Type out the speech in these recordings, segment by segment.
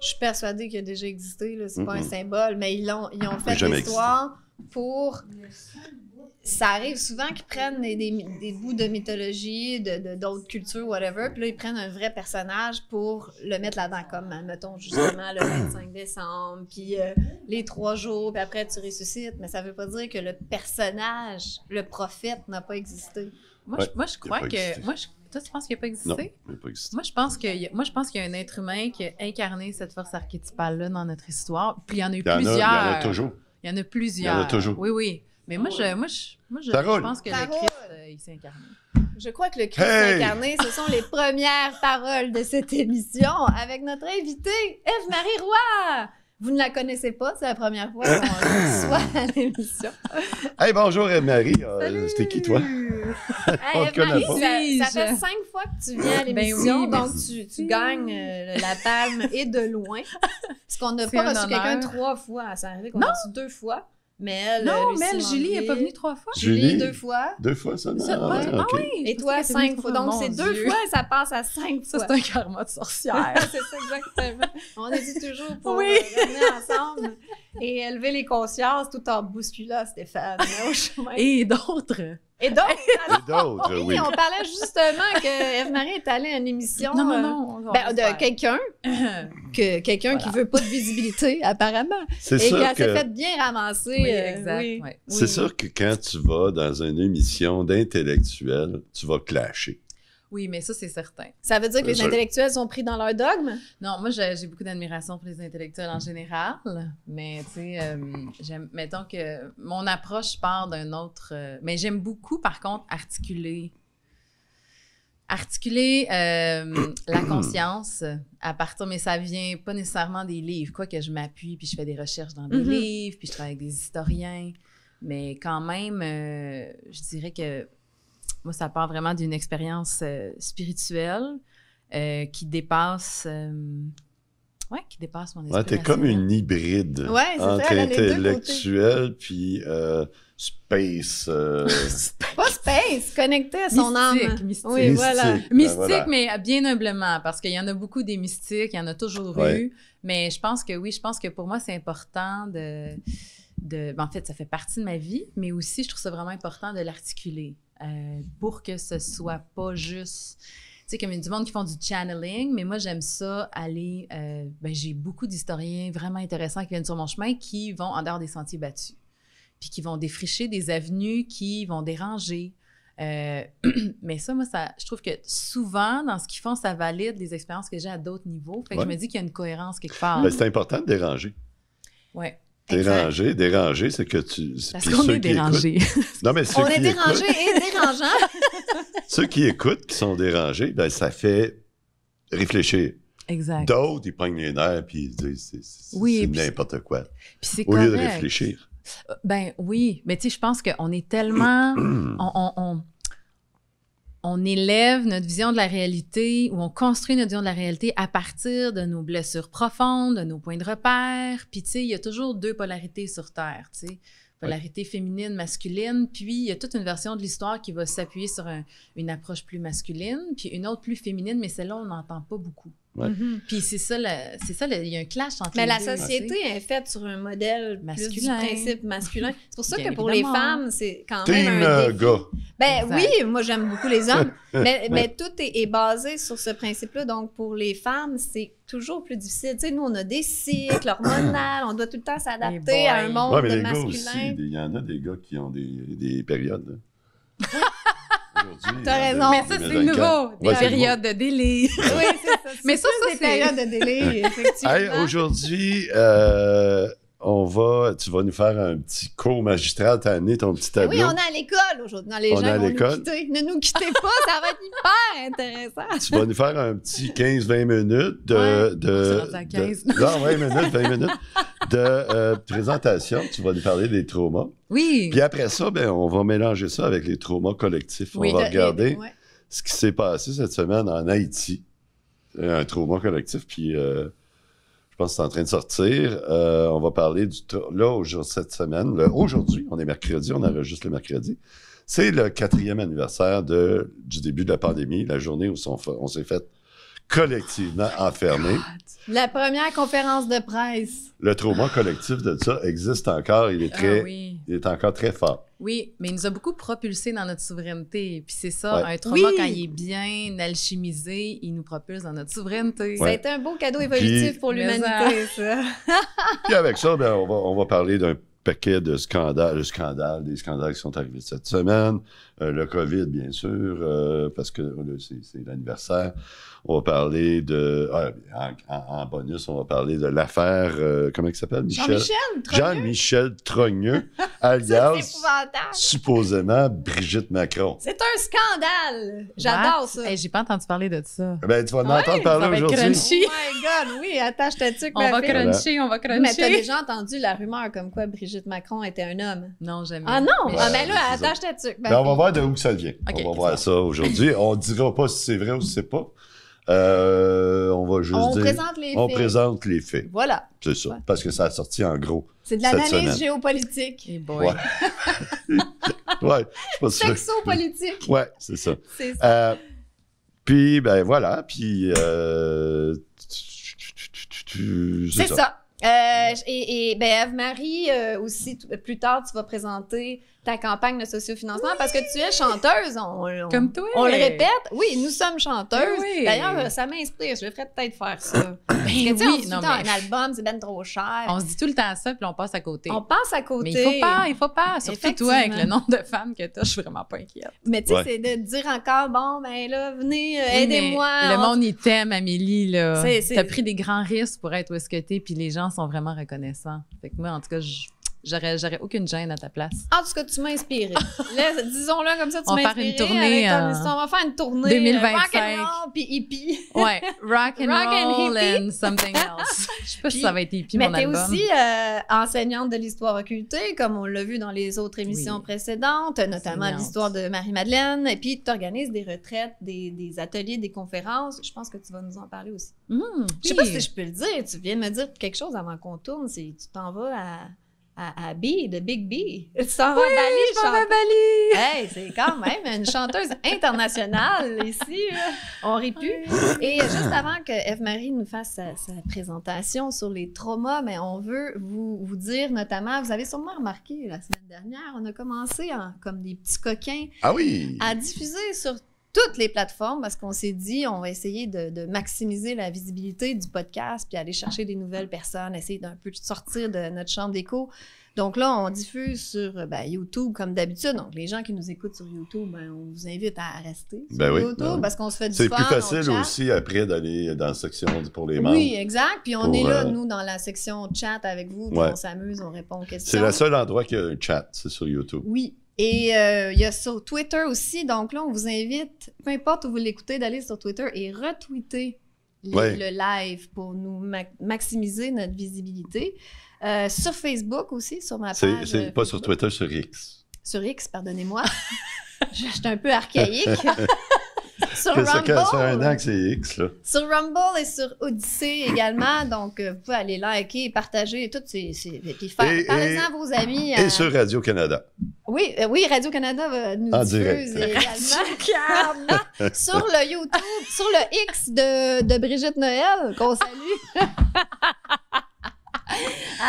Je suis persuadée qu'il a déjà existé, là. C'est pas un symbole, mais ils, l'ont, ils ont fait l'histoire pour ça arrive souvent qu'ils prennent des, bouts de mythologie, de, d'autres cultures, whatever, puis là, ils prennent un vrai personnage pour le mettre là-dedans, comme, mettons, justement, le 25 décembre, puis euh, les trois jours, puis après, tu ressuscites. Mais ça veut pas dire que le personnage, le prophète, n'a pas existé. Moi, je, crois que... Moi, toi, tu penses qu'il n'a pas existé? il n'a pas existé. Moi, je pense que, moi, qu'il y a un être humain qui a incarné cette force archétypale-là dans notre histoire, puis il y en a eu plusieurs. il y en a toujours. Il y en a plusieurs. Il y en a toujours. Oui, oui. Mais moi, je, moi, je, je, pense que le cri euh, il s'est incarné. Je crois que le Christ hey! incarné, ce sont les premières paroles de cette émission avec notre invitée, Eve-Marie Roy. Vous ne la connaissez pas, c'est la première fois qu'on reçoit à l'émission. Hey, bonjour Eve-Marie. Euh, c'était qui toi? Hey, Eve-Marie, ça, fait cinq fois que tu viens à ben l'émission, donc tu, tu gagnes euh, la palme et de loin. Parce qu'on n'a pas reçu quelqu'un trois fois. Ça arrivé qu'on a reçu deux fois. Non, Mel, Julie n'est pas venue trois fois. Julie, deux fois. Deux fois ça Ça, ah, ah oui, Et toi, cinq fois. Donc, c'est deux fois, ça passe à cinq fois. Ça, c'est un karma de sorcière. c'est ça, exactement. On a dit toujours pour venir euh, revenir ensemble et élever les consciences tout en bousculant Stéphane Et d'autres. Et d'autres. oui. On parlait justement que Eve-Marie est allée à une émission. Non, non, euh, ben, de quelqu'un que, quelqu'un qui veut pas de visibilité, apparemment. C'est Et qu'elle que... s'est fait bien ramasser. Oui, euh, exact. C'est sûr que quand tu vas dans une émission d'intellectuel, tu vas clasher. Oui, mais ça, c'est certain. Ça veut dire que euh, les intellectuels sont pris dans leur dogme? Non, moi, j'ai beaucoup d'admiration pour les intellectuels en général, mais tu sais, euh, j'aime, mettons que mon approche part d'un autre. Euh, mais j'aime beaucoup, par contre, articuler. Articuler la conscience à partir, mais ça vient pas nécessairement des livres, quoi que je m'appuie, puis je fais des recherches dans des mhm. livres, puis je travaille avec des historiens, mais quand même, je dirais que moi, ça part vraiment d'une expérience euh, spirituelle euh, qui dépasse. Euh, ouais, qui dépasse mon esprit. Ouais, t'es comme une hybride ouais, entre ça, intellectuel puis space. Pas space, connecté à son âme. Mystique, oui, ben voilà. Mystique, mais bien humblement, parce qu'il y en a beaucoup des mystiques, il y en a toujours eu. Mais je pense que oui, je pense que pour moi, c'est important de. De, ben, en fait, ça fait partie de ma vie, mais aussi, je trouve ça vraiment important de l'articuler. Euh, pour que ce soit pas juste tu sais, comme il y a du monde qui font du channeling, mais moi, j'aime ça aller. Euh, ben, j'ai beaucoup d'historiens vraiment intéressants qui viennent sur mon chemin qui vont en dehors des sentiers battus, puis qui vont défricher des avenues qui vont déranger. Euh, mais ça, moi, ça, je trouve que souvent, dans ce qu'ils font, ça valide les expériences que j'ai à d'autres niveaux. Fait que je me dis qu'il y a une cohérence quelque part. Ben, c'est important de déranger. Ouais. Déranger, déranger, c'est que tu. Parce qu'on est dérangé. non, mais ceux On est dérangé et dérangeant. ceux qui écoutent, qui sont dérangés, ben, ça fait réfléchir. Exact. D'autres, ils prennent les nerfs puis ils disent c'est n'importe quoi. Puis c'est Au lieu de réfléchir. Ben oui, mais tu sais, je pense qu'on est tellement. on on élève notre vision de la réalité ou on construit notre vision de la réalité à partir de nos blessures profondes, de nos points de repère. Puis, tu sais, il y a toujours deux polarités sur Terre, tu sais. Polarité féminine, masculine. Puis, il y a toute une version de l'histoire qui va s'appuyer sur une approche plus masculine, puis une autre plus féminine, mais celle-là, on n'entend pas beaucoup. Mm-hmm. Puis c'est ça, c'est ça, il y a un clash entre Mais la société est faite sur un modèle masculin. Plus du principe masculin. C'est pour ça que pour les femmes, c'est quand même un gars. Ben oui, moi j'aime beaucoup les hommes, mais, tout est, basé sur ce principe-là. Donc pour les femmes, c'est toujours plus difficile. Tu sais, nous on a des cycles hormonaux, on doit tout le temps s'adapter à un monde mais les masculin. il y en a des gars qui ont des, des périodes. T'as raison. Mais ça, c'est nouveau. Des périodes de délire. oui, c'est ça. Mais ça, c'est. Des périodes de délire, effectivement. aujourd'hui, euh, on va, tu vas nous faire un petit cours magistral, t'as amené ton petit ben tableau. Oui, on est à l'école aujourd'hui. Les on gens vont nous Ne nous quittez pas, ça va être hyper intéressant. Tu vas nous faire un petit 15-20 minutes de... de, 15. 20 minutes, de euh, présentation. Tu vas nous parler des traumas. Oui. Puis après ça, ben, on va mélanger ça avec les traumas collectifs. on va regarder ce qui s'est passé cette semaine en Haïti. Euh, un trauma collectif, puis... Euh, c'est en train de sortir. Euh, on va parler du là cette semaine. Aujourd'hui, on est mercredi, on juste le mercredi. C'est le quatrième anniversaire de, du début de la pandémie, la journée où on, s'est fait collectivement enfermer. La première conférence de presse. Le trauma collectif de ça existe encore. Il est ah très il est encore très fort. Oui, mais il nous a beaucoup propulsé dans notre souveraineté. Puis c'est ça, un trauma, quand il est bien alchimisé, il nous propulse dans notre souveraineté. Ça a été un beau cadeau évolutif pour l'humanité, ça. Puis avec ça, ben, on, va, parler d'un paquet de scandales, de scandales, des scandales qui sont arrivés cette semaine. Euh, le COVID, bien sûr, euh, parce que euh, c'est l'anniversaire. On va parler de. Ah, en, bonus, on va parler de l'affaire. Euh, comment il s'appelle jean Michel Jean-Michel Trogneux. alias. supposément Brigitte Macron. C'est un scandale. J'adore ça. J'ai pas entendu parler de ça. Ben, tu vas en entendre parler aujourd'hui. Oh my God, oui, attache ta tuque. On va cruncher, on va cruncher. Mais t'as déjà entendu la rumeur comme quoi Brigitte Macron était un homme. Non, jamais. Ah non, ah, ben là, attache ta tuque. Ben, on va voir de où ça vient. on va voir ça aujourd'hui. on dira pas si c'est vrai ou si c'est pas. Euh, on va juste on dire, Présente les on présente les faits. Voilà. C'est ça. Parce que ça a sorti en gros. C'est de l'analyse géopolitique. Et hey boy. Ouais. ouais Sexo-politique. Ouais, c'est ça. C'est ça. Euh, puis, ben voilà. Puis. Euh, c'est ça. Euh, et, ben, Ave-Marie, aussi, plus tard, tu vas présenter ta campagne de sociofinancement parce que tu es chanteuse. On, Comme toi. On le répète. Oui, nous sommes chanteuses. D'ailleurs, euh, ça m'inspire. Je ferais peut-être faire ça. Mais ben oui, on non, un album, c'est bien trop cher. On se dit tout le temps ça, puis on passe à côté. On passe à côté. Mais il faut pas, il faut pas. Surtout toi, avec le nombre de femmes que tu as, je suis vraiment pas inquiète. Mais tu sais, c'est de dire encore, bon, ben là, venez, euh, aidez-moi. Le monde, il t'aime, Amélie. Tu as pris des grands risques pour être où est-ce que tu puis les gens sont vraiment reconnaissants. Fait que moi, en tout cas, je J'aurais, j'aurais aucune gêne à ta place. En tout cas, tu m'as inspiré. Disons-le comme ça, tu m'as inspiré. Euh, on va faire une tournée. on va faire une tournée. 2025. Rock and roll puis hippie. ouais, rock and roll and, something else. Je sais pas si ça va être hippie, mon album. Mais t'es aussi euh, enseignante de l'histoire occultée, comme on l'a vu dans les autres émissions précédentes, notamment l'histoire de Marie-Madeleine. Et puis, tu organises des retraites, des, ateliers, des conférences. Je pense que tu vas nous en parler aussi. Je hmm, ne Je sais pas si je peux le dire. Tu viens de me dire quelque chose avant qu'on tourne. Tu t'en vas à à, B, de Big B. Tu Bali, je vais à Bali, Hey, c'est quand même une chanteuse internationale ici. On rit plus. Et juste avant que Eve-Marie nous fasse sa, présentation sur les traumas, mais on veut vous, vous, dire notamment, vous avez sûrement remarqué la semaine dernière, on a commencé en, comme des petits coquins ah oui. à diffuser sur toutes les plateformes parce qu'on s'est dit, on va essayer de, maximiser la visibilité du podcast puis aller chercher des nouvelles personnes, essayer d'un peu sortir de notre chambre d'écho. Donc là, on diffuse sur euh, ben, YouTube comme d'habitude. Donc les gens qui nous écoutent sur YouTube, ben, on vous invite à rester sur ben YouTube parce qu'on se fait du C'est plus facile aussi après d'aller dans la section pour les membres. Oui, exact. Puis on est là, euh, nous, dans la section chat avec vous. On s'amuse, on répond aux questions. C'est le seul endroit qui a un chat, c'est sur YouTube. Oui, et euh, il y a sur Twitter aussi, donc là, on vous invite, peu importe où vous l'écoutez, d'aller sur Twitter et retweeter le live pour nous maximiser notre visibilité. Euh, sur Facebook aussi, sur ma page. C'est euh, pas sur Twitter, sur X. Sur X, pardonnez-moi. Je suis un peu archaïque. sur Rumble. Sur Rumble et sur Odyssey également. Donc, euh, vous pouvez aller liker, partager, tout. Ces, et parlez-en à vos amis. Et euh, sur Radio-Canada. Oui, euh, oui Radio-Canada va nous en également. sur le YouTube, sur le X de, Brigitte Noël, qu'on salue.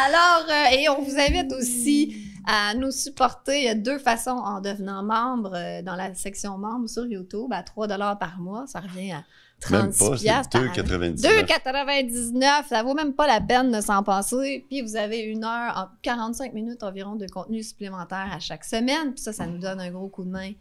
Alors, et on vous invite aussi à nous supporter. Il y a deux façons en devenant membre euh, dans la section membre sur YouTube à 3 par mois. Ça revient à 36 même 2,99. 2,99. Ça vaut même pas la peine de s'en passer. Puis vous avez une heure, en 45 minutes environ de contenu supplémentaire à chaque semaine. Puis ça, ça nous donne un gros coup de main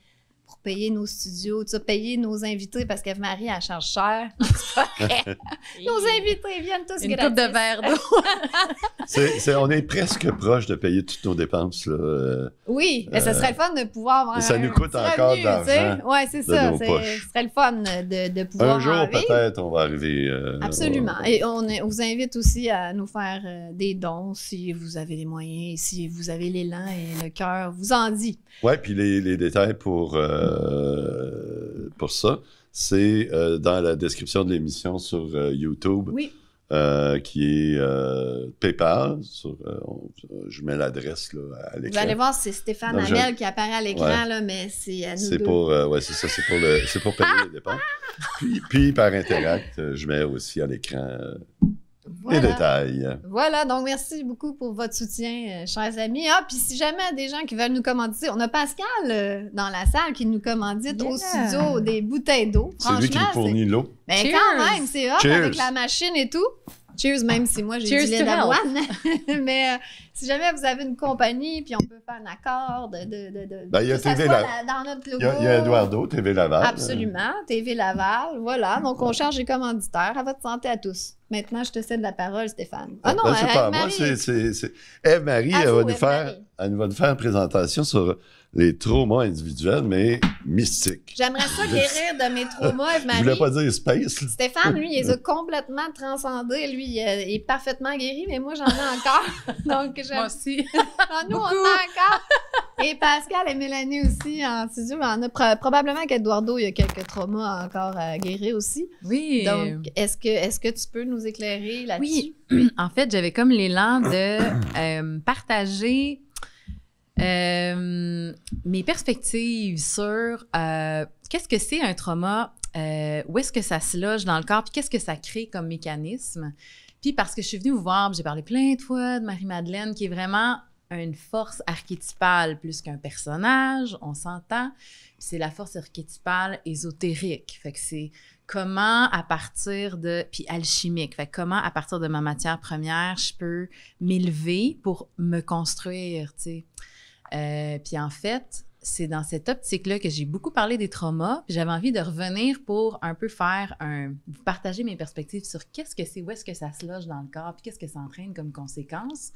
pour payer nos studios, ça, payer nos invités parce qu'Ève-Marie, elle charge cher. nos invités viennent tous Une gratis. coupe de verre d'eau. on est presque proche de payer toutes nos dépenses. Euh, oui, mais ce serait le euh, fun de pouvoir avoir Ça nous coûte encore d'argent. Oui, c'est ça. Ce serait le fun de, de pouvoir. Un jour, peut-être, on va arriver. Euh, Absolument. Et on, vous invite aussi à nous faire des dons si vous avez les moyens, si vous avez l'élan et le cœur vous en dit. Oui, puis les, détails pour. Euh, pour ça, c'est euh, dans la description de l'émission sur euh, YouTube. qui est PayPal. je mets l'adresse à l'écran. Vous allez voir, c'est Stéphane Donc, qui apparaît à l'écran, mais c'est à nous C'est pour, ouais, c'est ça, c'est pour, le, pour payer les dépenses. puis par Interact, je mets aussi à l'écran les détails. Voilà, donc merci beaucoup pour votre soutien, euh, chers amis. Ah, puis si jamais des gens qui veulent nous commander, on a Pascal euh, dans la salle qui nous commandite au studio des bouteilles d'eau. C'est lui qui nous fournit l'eau. Mais ben, quand même, c'est hop avec la machine et tout. Cheers, même si moi j'ai du lait d'avoine. mais euh, si jamais vous avez une compagnie, puis on peut faire un accord de. de, de, de ben, il y a TV Dans notre logo. Il y, a, Eduardo, TV Laval. Absolument, TV Laval. Voilà. Donc, on charge les commanditaires. À votre santé à tous. Maintenant, je te cède la parole, Stéphane. Ah ben, non, ben, hein, pas marie Moi, c'est. Eve-Marie, ah, elle, va nous faire, elle va nous faire une présentation sur les traumas individuels, mais mystiques. J'aimerais ça guérir de mes traumas, marie Je voulais pas dire space. Stéphane, lui, il les a complètement transcendés. Lui, euh, il est parfaitement guéri, mais moi, j'en ai encore. Donc, Moi aussi. Ah, nous, on en a encore. Et Pascal et Mélanie aussi, en studio, on a probablement qu'Eduardo, il y a quelques traumas encore euh, guéris aussi. Oui. Donc, est-ce que, est que tu peux nous éclairer là-dessus? Oui. en fait, j'avais comme l'élan de euh, partager euh, mes perspectives sur euh, qu'est-ce que c'est un trauma, euh, où est-ce que ça se loge dans le corps, puis qu'est-ce que ça crée comme mécanisme. Puis parce que je suis venue vous voir, j'ai parlé plein de fois de Marie-Madeleine, qui est vraiment une force archétypale plus qu'un personnage, on s'entend. C'est la force archétypale ésotérique. Fait que c'est comment à partir de puis alchimique. Fait que comment à partir de ma matière première, je peux m'élever pour me construire, tu sais. Euh, puis en fait, c'est dans cette optique-là que j'ai beaucoup parlé des traumas. J'avais envie de revenir pour un peu faire un. partager mes perspectives sur qu'est-ce que c'est, où est-ce que ça se loge dans le corps, puis qu'est-ce que ça entraîne comme conséquence.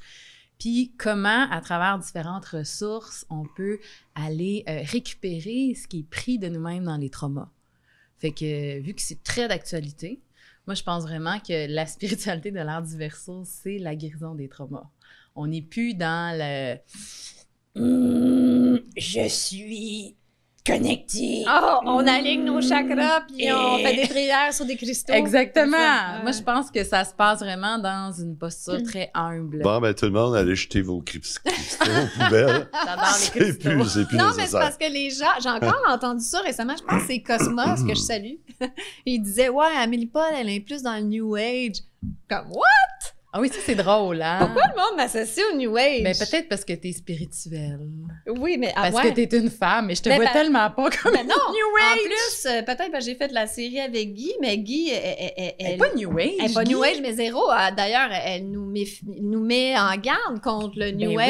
Puis comment, à travers différentes ressources, on peut aller euh, récupérer ce qui est pris de nous-mêmes dans les traumas. Fait que, vu que c'est très d'actualité, moi, je pense vraiment que la spiritualité de l'art du verso, c'est la guérison des traumas. On n'est plus dans le Hum, je suis connectée. Oh, on aligne nos chakras hum, puis on fait des prières sur des cristaux. Exactement. Moi, je pense que ça se passe vraiment dans une posture hum. très humble. Bon, ben tout le monde, allez jeter vos cristaux aux poubelles. C'est plus, c'est plus Non, mais c'est parce que les gens, j'ai encore entendu ça récemment. Je pense que c'est Cosmos que je salue. Il disait ouais, Amélie Paul, elle est plus dans le New Age. Comme what? Ah oui, ça, c'est drôle, hein? Pourquoi le monde m'associe au New Age? Mais ben, peut-être parce que t'es spirituelle. Oui, mais... parce que t'es une femme, mais je te vois ben, tellement pas comme non, New Age! En plus, euh, peut-être parce que j'ai fait de la série avec Guy, mais Guy... Elle, elle, est pas New Age, Elle est pas New Age, mais zéro. Ah, d'ailleurs, elle nous met, nous met en garde contre le New ben Age.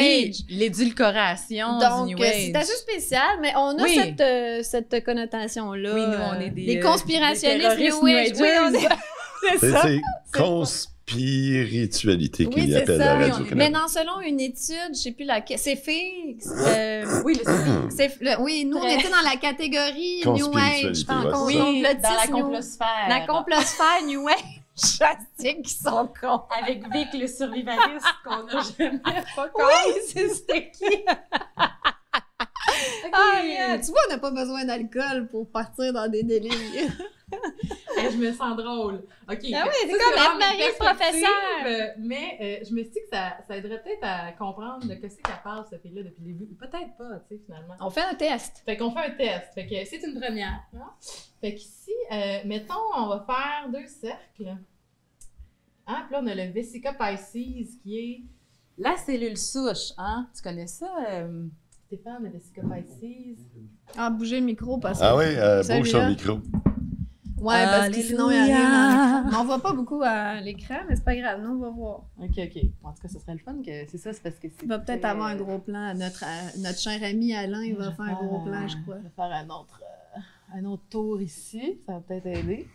Oui, l'édulcoration New euh, Age. Donc, c'est assez spécial, mais on a cette, euh, cette connotation-là. Oui, nous, on est des... Des conspirationnistes New Age. Oui, on est... C'est ça. C'est cons spiritualité qu'il oui, y ça. Mais non, selon une étude, je sais plus laquelle, c'est fixe. Euh, oui, le Sphinx. Oui, nous, on était dans la catégorie New Age. je Pense, oui, dans la complosphère. La complosphère New Age. sais qui sont cons. Avec Vic, le survivaliste qu'on n'a jamais ah, pas Oui, c'est c'était qui? Ah, tu vois, on n'a pas besoin d'alcool pour partir dans des délits. je me sens drôle. OK. Ah oui, c'est comme Marie professeur. Euh, mais euh, je me suis dit que ça, aiderait peut-être à comprendre de que c'est qu'elle parle, cette là depuis le début. Peut-être pas, tu sais, finalement. On fait un test. Fait qu'on fait un test. Fait que c'est une première. Hein. Fait qu'ici, euh, mettons, on va faire deux cercles. Hein? Puis là, on a le Vesica Pisces qui est. La cellule souche, hein? Tu connais ça? Stéphane, le Vesica Pisces. Ah, bougez le micro parce ah que. Ah oui, bouge le micro. Ouais, parce que sinon, il y a rien. On voit pas beaucoup à l'écran, mais c'est pas grave, nous, on va voir. OK, OK. En tout cas, ce serait le fun que. C'est ça, c'est parce que c'est. Il va peut-être avoir un gros plan. Notre, euh, notre cher ami Alain, il va faire un gros plan, je crois. Je va faire un autre, euh, un autre tour ici. Ça va peut-être aider.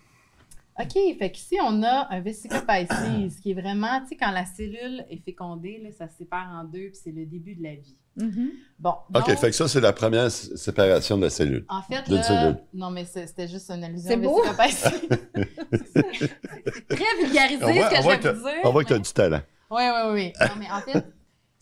OK, fait qu'ici, on a un vésicule ce qui est vraiment, tu sais, quand la cellule est fécondée, là, ça se sépare en deux, puis c'est le début de la vie. Mm-hmm. Bon. OK, ça fait que ça, c'est la première séparation de la cellule. En fait, non, mais c'était juste une allusion. C'est beau. c'est très vulgarisé, ce que je vais vous dire. On voit que tu as du talent. Oui, oui, oui. Non, mais en fait,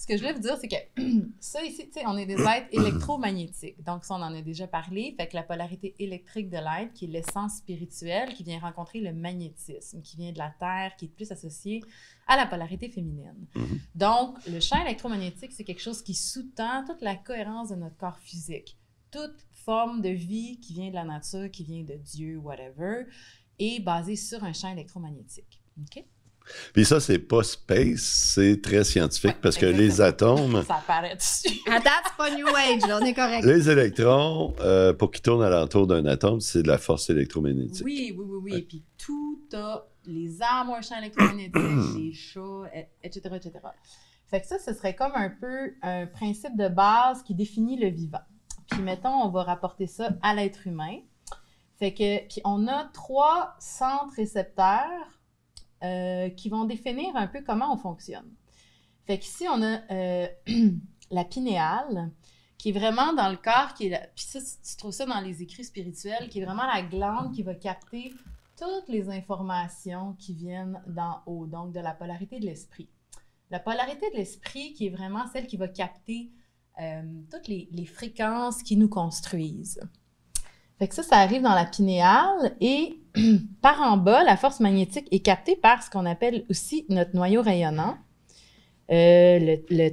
ce que je voulais vous dire, c'est que ça ici, on est des êtres électromagnétiques. Donc, ça, on en a déjà parlé. Fait que la polarité électrique de l'être, qui est l'essence spirituelle, qui vient rencontrer le magnétisme, qui vient de la Terre, qui est plus associée à la polarité féminine. Mm-hmm. Donc, le champ électromagnétique, c'est quelque chose qui sous-tend toute la cohérence de notre corps physique. Toute forme de vie qui vient de la nature, qui vient de Dieu, whatever, est basée sur un champ électromagnétique. OK? Puis ça, c'est pas space, c'est très scientifique parce que les atomes. Ça apparaît dessus. Attends, date, c'est pas New Age, là, on est correct. Les électrons, euh, pour qu'ils tournent alentour d'un atome, c'est de la force électromagnétique. Oui, oui, oui, oui. Puis tout a. Les armes en champ électromagnétique, les chats, etc., etc. Fait que ça, ce serait comme un peu un principe de base qui définit le vivant. Puis mettons, on va rapporter ça à l'être humain. Fait que, puis on a trois centres récepteurs euh, qui vont définir un peu comment on fonctionne. Fait qu'ici, on a euh, la pinéale, qui est vraiment dans le corps, qui est puis ça, tu, trouves ça dans les écrits spirituels, qui est vraiment la glande qui va capter toutes les informations qui viennent d'en haut, donc de la polarité de l'esprit. La polarité de l'esprit qui est vraiment celle qui va capter euh, toutes les, les, fréquences qui nous construisent. Fait que ça, ça arrive dans la pinéale et par en bas, la force magnétique est captée par ce qu'on appelle aussi notre noyau rayonnant. Euh, le, le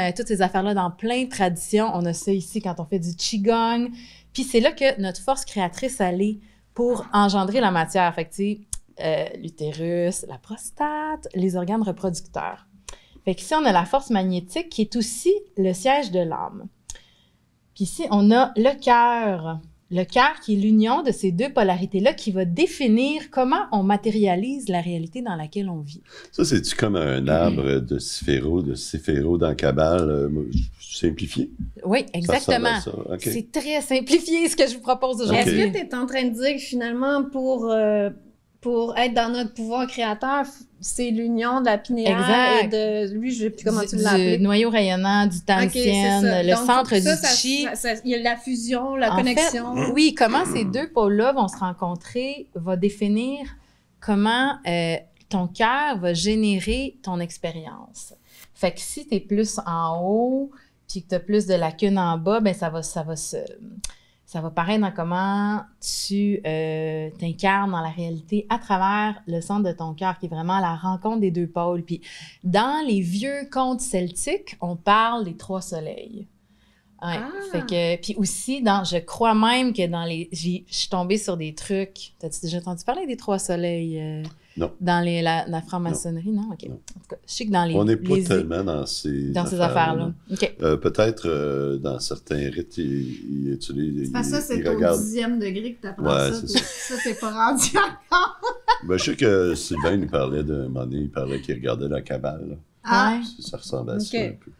euh, toutes ces affaires-là dans plein de traditions. On a ça ici quand on fait du qigong. Puis c'est là que notre force créatrice allait pour engendrer la matière. Fait que, sais, euh, l'utérus, la prostate, les organes reproducteurs. Fait que ici, on a la force magnétique qui est aussi le siège de l'âme. Puis ici, on a le cœur le cœur, qui est l'union de ces deux polarités-là, qui va définir comment on matérialise la réalité dans laquelle on vit. Ça, c'est-tu comme un mm-hmm. arbre de Sifero, de siféro dans Cabal, euh, simplifié? Oui, exactement. C'est très simplifié ce que je vous propose aujourd'hui. Est-ce que tu es en train de dire que finalement, pour. Euh, pour être dans notre pouvoir créateur, c'est l'union de la pinéaire et de lui, je sais plus comment tu l'appelles. Le noyau rayonnant, du temps le centre du chi. Il y a la fusion, la connexion. oui, comment ces deux pôles-là vont se rencontrer va définir comment euh, ton cœur va générer ton expérience. Fait que si tu es plus en haut, puis que tu as plus de lacunes en bas, ben ça va, ça va se ça va paraître dans comment tu euh, t'incarnes dans la réalité à travers le centre de ton cœur, qui est vraiment la rencontre des deux pôles. Puis dans les vieux contes celtiques, on parle des trois soleils. Ouais. Ah. Fait que, puis aussi, dans, je crois même que dans les. Je suis tombée sur des trucs. T'as-tu déjà entendu parler des trois soleils? Euh, dans les, la, franc-maçonnerie? Non. OK. En tout cas, je sais que dans les. On n'est pas tellement dans ces. Dans ces affaires-là. OK. Euh, peut-être euh, dans certains rites, ils, ils utilisent. Ils, ça, c'est au dixième degré que tu apprends ouais, ça. Ça, c'est pas rendu encore. Ben, je sais que Sylvain il parlait d'un moment donné, il parlait qu'il regardait la cabale. Ah. Ça, ressemble à ça un peu.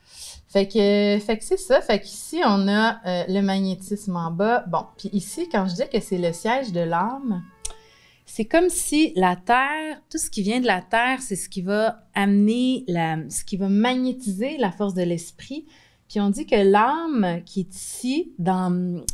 Fait que, fait que c'est ça. Fait qu'ici, on a euh, le magnétisme en bas. Bon, puis ici, quand je dis que c'est le siège de l'âme, c'est comme si la Terre, tout ce qui vient de la Terre, c'est ce qui va amener, ce qui va magnétiser la force de l'esprit. Puis on dit que l'âme qui est ici, dans,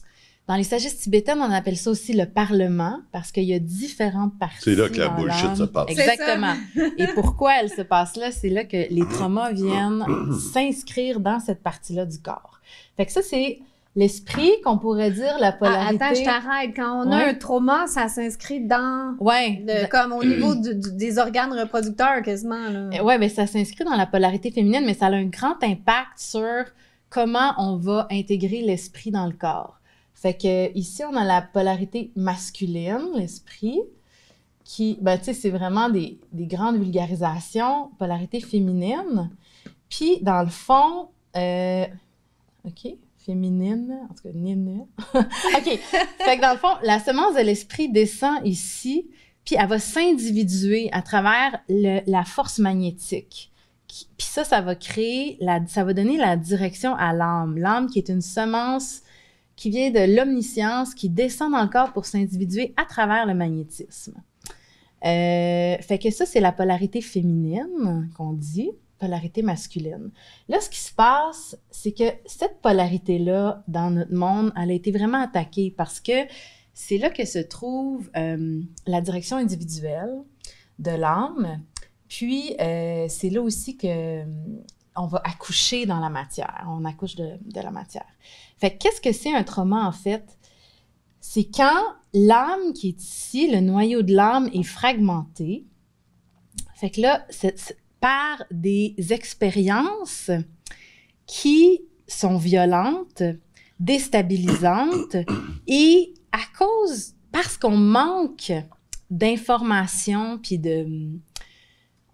dans les sagesses tibétaines, on appelle ça aussi le parlement parce qu'il y a différentes parties. C'est là que la bullshit se passe. Exactement. Et pourquoi elle se passe là? C'est là que les traumas viennent s'inscrire dans cette partie-là du corps. Fait que ça, c'est l'esprit qu'on pourrait dire la ah, polarité. attends, je t'arrête. Quand on a un trauma, ça s'inscrit dans ouais, ben, comme au niveau des organes reproducteurs quasiment. Là. Eh ouais, mais ben, ça s'inscrit dans la polarité féminine, mais ça a un grand impact sur comment on va intégrer l'esprit dans le corps. Fait que ici, on a la polarité masculine, l'esprit, qui, ben, tu sais, c'est vraiment des, des, grandes vulgarisations, polarité féminine. Puis, dans le fond, euh, OK, féminine, en tout cas, nine. OK. fait que dans le fond, la semence de l'esprit descend ici, puis elle va s'individuer à travers le, la force magnétique. Puis ça, ça va créer, la, ça va donner la direction à l'âme. L'âme qui est une semence qui vient de l'omniscience, qui descend dans le corps pour s'individuer à travers le magnétisme. Euh, fait que ça, c'est la polarité féminine qu'on dit, polarité masculine. Là, ce qui se passe, c'est que cette polarité-là, dans notre monde, elle a été vraiment attaquée parce que c'est là que se trouve euh, la direction individuelle de l'âme. Puis, euh, c'est là aussi que euh, on va accoucher dans la matière, on accouche de, de la matière. Fait qu'est-ce que c'est un trauma en fait? C'est quand l'âme qui est ici, le noyau de l'âme est fragmenté. Fait que là, c'est par des expériences qui sont violentes, déstabilisantes et à cause, parce qu'on manque d'informations puis de,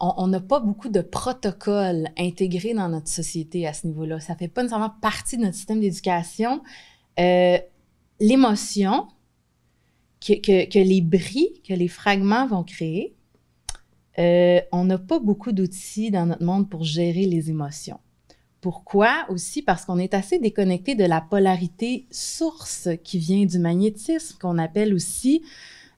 on n'a pas beaucoup de protocoles intégrés dans notre société à ce niveau-là. Ça fait pas nécessairement partie de notre système d'éducation. Euh, l'émotion que, les bris, que les fragments vont créer, euh, on n'a pas beaucoup d'outils dans notre monde pour gérer les émotions. Pourquoi? Aussi parce qu'on est assez déconnecté de la polarité source qui vient du magnétisme, qu'on appelle aussi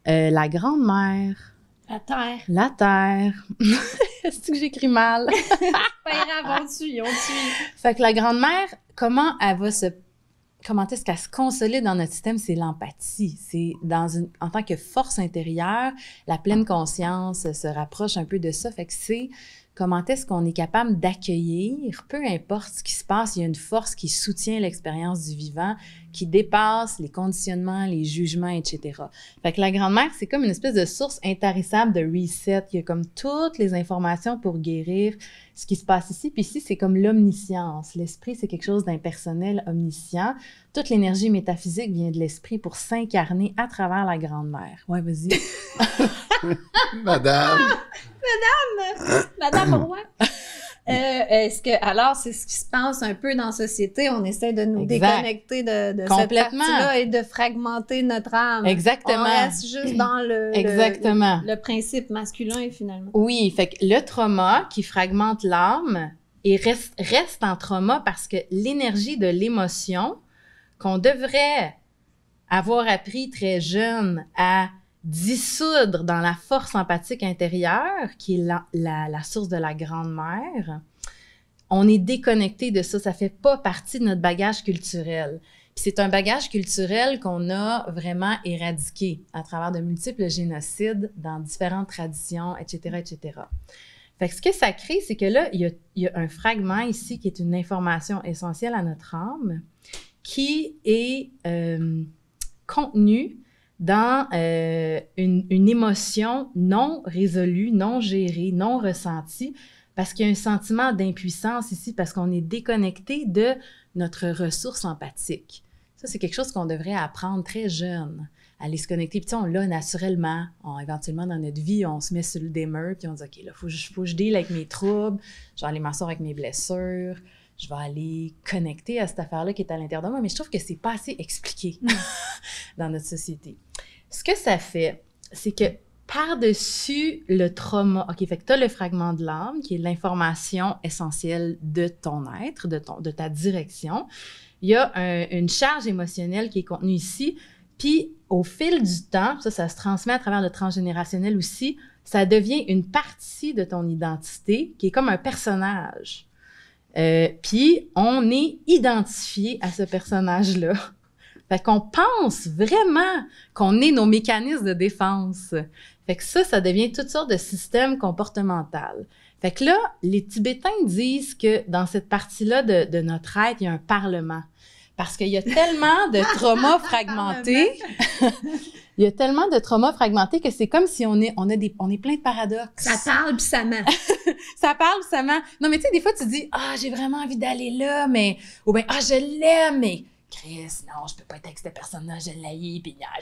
euh, la grande-mère, la terre. La terre. Est-ce que j'écris mal? on tue. Fait que la grand-mère, comment elle va se. Comment est-ce qu'elle se consolide dans notre système? C'est l'empathie. C'est dans une. En tant que force intérieure, la pleine conscience se rapproche un peu de ça. Fait que c'est comment est-ce qu'on est capable d'accueillir, peu importe ce qui se passe, il y a une force qui soutient l'expérience du vivant, qui dépasse les conditionnements, les jugements, etc. Fait que la grand-mère, c'est comme une espèce de source intarissable de reset. Il y a comme toutes les informations pour guérir, ce qui se passe ici. Puis ici, c'est comme l'omniscience. L'esprit, c'est quelque chose d'impersonnel, omniscient. Toute l'énergie métaphysique vient de l'esprit pour s'incarner à travers la grande mère. Ouais, vas-y. Madame. Madame. Madame Roy. Euh, est-ce que alors c'est ce qui se passe un peu dans la société On essaie de nous déconnecter de, de Complètement. cette et de fragmenter notre âme. Exactement. On reste juste dans le Exactement. Le, principe masculin finalement. Oui, fait que le trauma qui fragmente l'âme et reste, reste en trauma parce que l'énergie de l'émotion qu'on devrait avoir appris très jeune à dissoudre dans la force empathique intérieure, qui est la, source de la grande-mère, on est déconnecté de ça. Ça fait pas partie de notre bagage culturel. C'est un bagage culturel qu'on a vraiment éradiqué à travers de multiples génocides dans différentes traditions, etc., etc. Fait que ce que ça crée, c'est que là, il y, a, un fragment ici qui est une information essentielle à notre âme qui est euh, contenu, dans euh, une, une, émotion non résolue, non gérée, non ressentie, parce qu'il y a un sentiment d'impuissance ici, parce qu'on est déconnecté de notre ressource empathique. Ça, c'est quelque chose qu'on devrait apprendre très jeune, aller se connecter. Puis on l'a naturellement, éventuellement dans notre vie, on se met sur le démeur puis on dit, OK, là, il faut, que je deal avec mes troubles, genre les aller avec mes blessures, je vais aller connecter à cette affaire-là qui est à l'intérieur de moi, mais je trouve que c'est pas assez expliqué mm. dans notre société. Ce que ça fait, c'est que par-dessus le trauma, OK, fait que tu as le fragment de l'âme qui est l'information essentielle de ton être, de, ta direction. Il y a une charge émotionnelle qui est contenue ici. Puis au fil du temps, ça, ça se transmet à travers le transgénérationnel aussi, ça devient une partie de ton identité qui est comme un personnage. Euh, puis on est identifié à ce personnage-là. Fait qu'on pense vraiment qu'on est nos mécanismes de défense. Fait que ça, ça devient toutes sortes de systèmes comportementaux. Fait que là, les Tibétains disent que dans cette partie-là de, de notre être, il y a un parlement parce qu'il y a tellement de traumas fragmentés il y a tellement de traumas fragmentés que c'est comme si on est, on a des, on est plein de paradoxes. Ça parle pis ça ment. ça parle pis ça ment. Non, mais tu sais, des fois, tu dis, ah, j'ai vraiment envie d'aller là, mais, ou bien, ah, je l'aime, mais, Chris, non, je peux pas être avec cette personne-là, je l'ai, puis ah,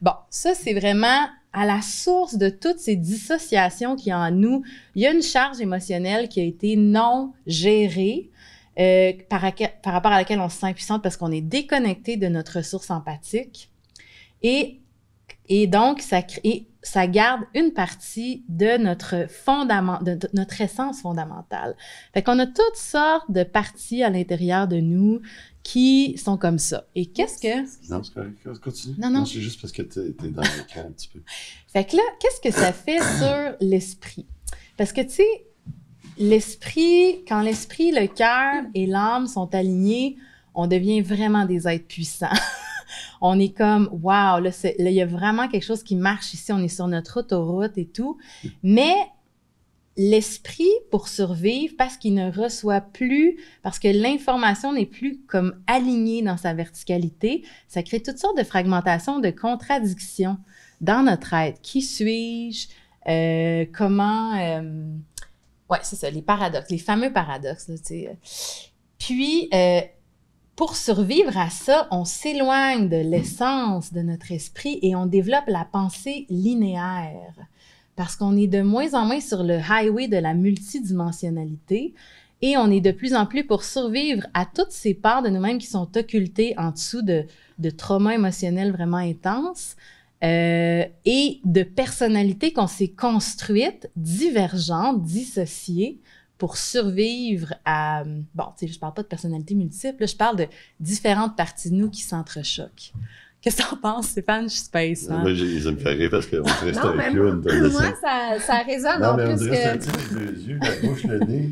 Bon, ça, c'est vraiment à la source de toutes ces dissociations qu'il y a en nous. Il y a une charge émotionnelle qui a été non gérée, euh, par, par rapport à laquelle on se sent impuissante parce qu'on est déconnecté de notre ressource empathique. Et et donc, ça, crée, ça garde une partie de notre, fondament, de notre essence fondamentale. Fait qu'on a toutes sortes de parties à l'intérieur de nous qui sont comme ça. Et qu'est-ce que... Non, c'est continue. Non, non. non c'est juste parce que tu es, dans le cœur un petit peu. Fait que là, qu'est-ce que ça fait sur l'esprit? Parce que, tu sais, l'esprit, quand l'esprit, le cœur et l'âme sont alignés, on devient vraiment des êtres puissants. on est comme, waouh là, il y a vraiment quelque chose qui marche ici, on est sur notre autoroute et tout. Mais l'esprit pour survivre parce qu'il ne reçoit plus, parce que l'information n'est plus comme alignée dans sa verticalité, ça crée toutes sortes de fragmentations, de contradictions dans notre être. Qui suis-je? Euh, comment... Euh, ouais, c'est ça, les paradoxes, les fameux paradoxes. Là, Puis, euh, pour survivre à ça, on s'éloigne de l'essence de notre esprit et on développe la pensée linéaire. Parce qu'on est de moins en moins sur le highway de la multidimensionnalité et on est de plus en plus pour survivre à toutes ces parts de nous-mêmes qui sont occultées en dessous de, traumas émotionnels vraiment intenses euh, et de personnalités qu'on s'est construites, divergentes, dissociées pour survivre à. Bon, tu sais, je ne parle pas de personnalité multiple, je parle de différentes parties de nous qui s'entrechoquent. Qu'est-ce que t'en penses, Stéphane? Je suis space. Hein? Moi, ben, ils ça me rire parce qu'on reste un Moi, ça, ça résonne non, en mais plus que... les yeux, la bouche, le nez,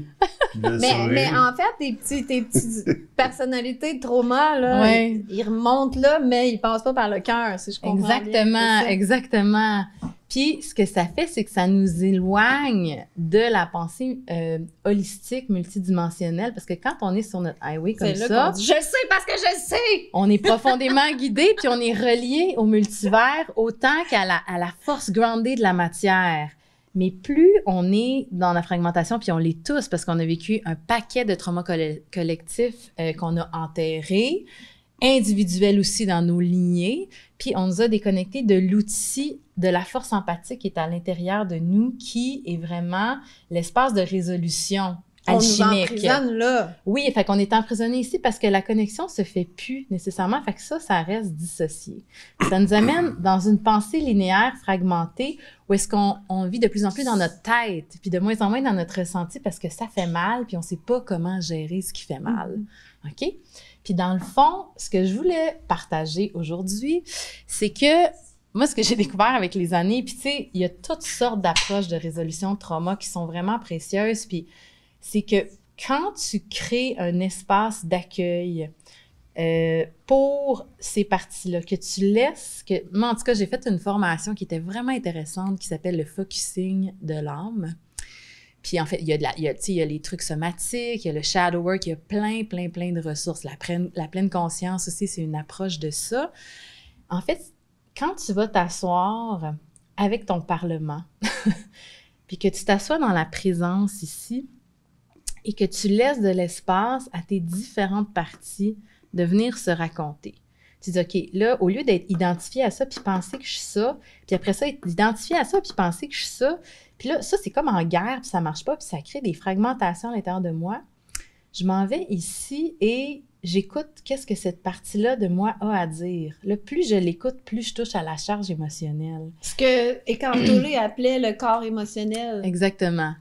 mais, mais en fait, tes, petits, tes petites personnalités de trauma, là, ils, remontent là, mais ils passent pas par le cœur, si je comprends Exactement, exactement. Puis ce que ça fait, c'est que ça nous éloigne de la pensée euh, holistique, multidimensionnelle, parce que quand on est sur notre highway comme ça, je sais parce que je sais. On est profondément guidé, puis on est relié au multivers autant qu'à la, à la force grandée de la matière. Mais plus on est dans la fragmentation, puis on l'est tous parce qu'on a vécu un paquet de traumas collectif collectifs euh, qu'on a enterrés, individuels aussi dans nos lignées, puis on nous a déconnectés de l'outil de la force empathique qui est à l'intérieur de nous, qui est vraiment l'espace de résolution alchimique. On nous là. Oui, fait qu'on est emprisonné ici parce que la connexion se fait plus nécessairement, fait que ça, ça reste dissocié. Ça nous amène dans une pensée linéaire, fragmentée, où est-ce qu'on vit de plus en plus dans notre tête, puis de moins en moins dans notre ressenti parce que ça fait mal, puis on sait pas comment gérer ce qui fait mal. OK? Puis dans le fond, ce que je voulais partager aujourd'hui, c'est que moi, ce que j'ai découvert avec les années, puis tu sais, il y a toutes sortes d'approches de résolution de trauma qui sont vraiment précieuses, puis c'est que quand tu crées un espace d'accueil euh, pour ces parties-là, que tu laisses, que, moi, en tout cas, j'ai fait une formation qui était vraiment intéressante qui s'appelle le focusing de l'âme. Puis en fait, il y, a y les trucs somatiques, il y a le shadow work, il y a plein, plein, plein de ressources. La la pleine conscience aussi, c'est une approche de ça. En fait, quand tu vas t'asseoir avec ton Parlement, puis que tu t'assois dans la présence ici, et que tu laisses de l'espace à tes différentes parties de venir se raconter. Tu dis, OK, là, au lieu d'être identifié à ça, puis penser que je suis ça, puis après ça, être identifié à ça, puis penser que je suis ça, puis là, ça, c'est comme en guerre, puis ça marche pas, puis ça crée des fragmentations à l'intérieur de moi. Je m'en vais ici et j'écoute qu'est-ce que cette partie-là de moi a à dire. Le plus je l'écoute, plus je touche à la charge émotionnelle. Ce que Eckhart appelait le corps émotionnel. Exactement.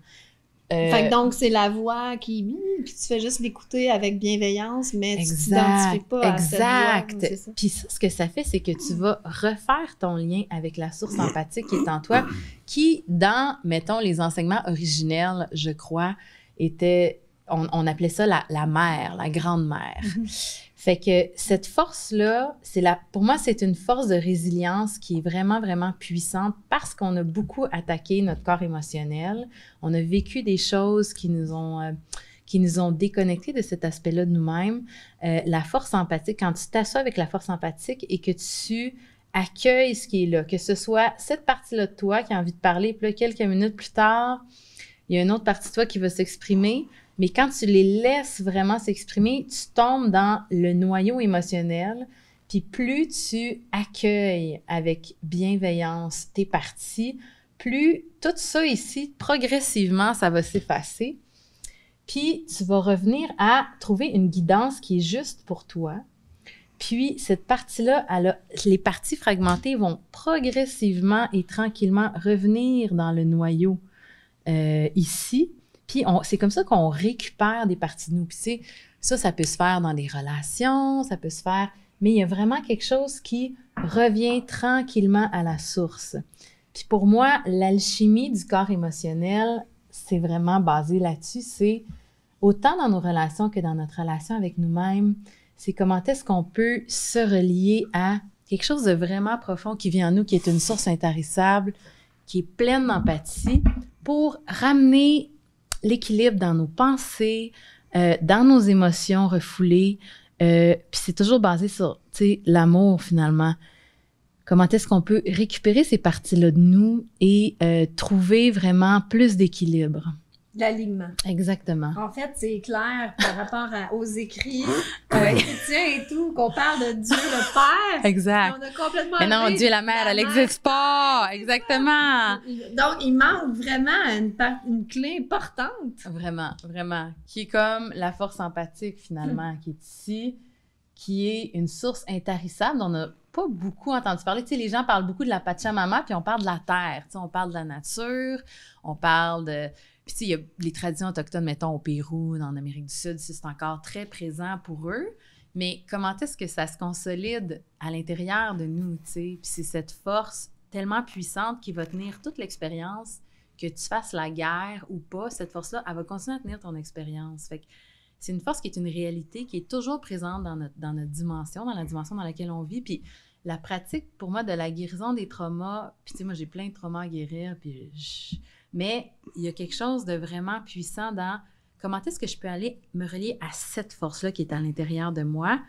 Euh, fait donc, c'est la voix qui... Mmh, puis tu fais juste l'écouter avec bienveillance, mais tu tu t'identifies pas à Exact. Cette voix, hein, Puis ça, ce que ça fait, c'est que tu vas refaire ton lien avec la source empathique qui est en toi, qui, dans, mettons, les enseignements originels, je crois, était on, appelait ça la, mère, la grande mère. Mm-hmm. Fait que cette force-là, c'est la, pour moi, c'est une force de résilience qui est vraiment, vraiment puissante parce qu'on a beaucoup attaqué notre corps émotionnel. On a vécu des choses qui nous ont, euh, qui nous ont déconnectés de cet aspect-là de nous-mêmes. Euh, la force empathique, quand tu t'assois avec la force empathique et que tu accueilles ce qui est là, que ce soit cette partie-là de toi qui a envie de parler, puis là, quelques minutes plus tard, il y a une autre partie de toi qui va s'exprimer mais quand tu les laisses vraiment s'exprimer, tu tombes dans le noyau émotionnel. Puis plus tu accueilles avec bienveillance tes parties, plus tout ça ici, progressivement, ça va s'effacer. Puis tu vas revenir à trouver une guidance qui est juste pour toi. Puis cette partie-là, les parties fragmentées vont progressivement et tranquillement revenir dans le noyau euh, ici, puis c'est comme ça qu'on récupère des parties de nous. Puis ça, ça peut se faire dans des relations, ça peut se faire, mais il y a vraiment quelque chose qui revient tranquillement à la source. Puis pour moi, l'alchimie du corps émotionnel, c'est vraiment basé là-dessus. C'est autant dans nos relations que dans notre relation avec nous-mêmes, c'est comment est-ce qu'on peut se relier à quelque chose de vraiment profond qui vient en nous, qui est une source intarissable, qui est pleine d'empathie, pour ramener l'équilibre dans nos pensées, euh, dans nos émotions refoulées. Euh, puis c'est toujours basé sur l'amour finalement. Comment est-ce qu'on peut récupérer ces parties-là de nous et euh, trouver vraiment plus d'équilibre? L'alignement. Exactement. En fait, c'est clair par rapport aux écrits hein? chrétiens et tout, qu'on parle de Dieu le Père. Exact. On a complètement. Mais non, Dieu la Mère, elle n'existe pas. Exactement. Donc, il manque vraiment une, une clé importante. Vraiment, vraiment. Qui est comme la force empathique, finalement, qui est ici, qui est une source intarissable. On n'a pas beaucoup entendu parler. Tu sais, les gens parlent beaucoup de la Pachamama, puis on parle de la terre. Tu sais, on parle de la nature, on parle de puis, il y a les traditions autochtones, mettons, au Pérou, en Amérique du Sud, c'est encore très présent pour eux. Mais comment est-ce que ça se consolide à l'intérieur de nous, tu sais? Puis, c'est cette force tellement puissante qui va tenir toute l'expérience, que tu fasses la guerre ou pas, cette force-là, elle va continuer à tenir ton expérience. Fait que, c'est une force qui est une réalité qui est toujours présente dans notre, dans notre dimension, dans la dimension dans laquelle on vit. Puis la pratique, pour moi, de la guérison des traumas, puis tu sais, moi, j'ai plein de traumas à guérir, puis mais il y a quelque chose de vraiment puissant dans comment est-ce que je peux aller me relier à cette force-là qui est à l'intérieur de moi,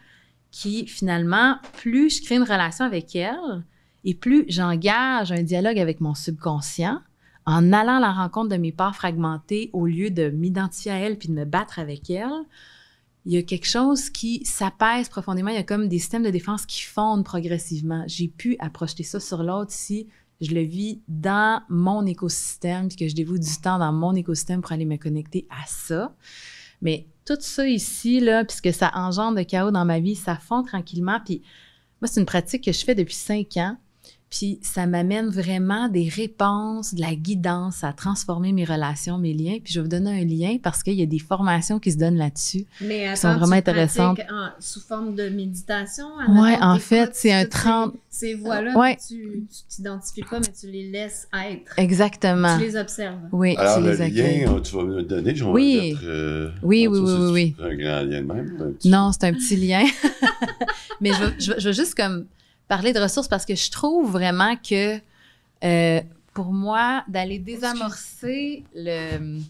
qui finalement, plus je crée une relation avec elle et plus j'engage un dialogue avec mon subconscient, en allant à la rencontre de mes parts fragmentées au lieu de m'identifier à elle puis de me battre avec elle, il y a quelque chose qui s'apaise profondément. Il y a comme des systèmes de défense qui fondent progressivement. J'ai pu approcher ça sur l'autre si je le vis dans mon écosystème, puisque je dévoue du temps dans mon écosystème pour aller me connecter à ça. Mais tout ça ici, là, puisque ça engendre le chaos dans ma vie, ça fond tranquillement. Puis moi, c'est une pratique que je fais depuis cinq ans. Puis ça m'amène vraiment des réponses, de la guidance à transformer mes relations, mes liens. Puis je vais vous donner un lien parce qu'il y a des formations qui se donnent là-dessus. Mais attends, qui sont vraiment intéressantes. sous forme de méditation. Oui, en fait, c'est un 30. Ces voix-là, tu t'identifies pas, mais tu les laisses être. Exactement. Tu les observes. Oui, Alors, tu le les lien, euh, tu vas me le donner. Je oui. Mettre, euh, oui, oui, oui, oui, C'est un grand lien de même. Non, c'est un petit lien. mais je je veux juste comme parler de ressources parce que je trouve vraiment que euh, pour moi, d'aller désamorcer le,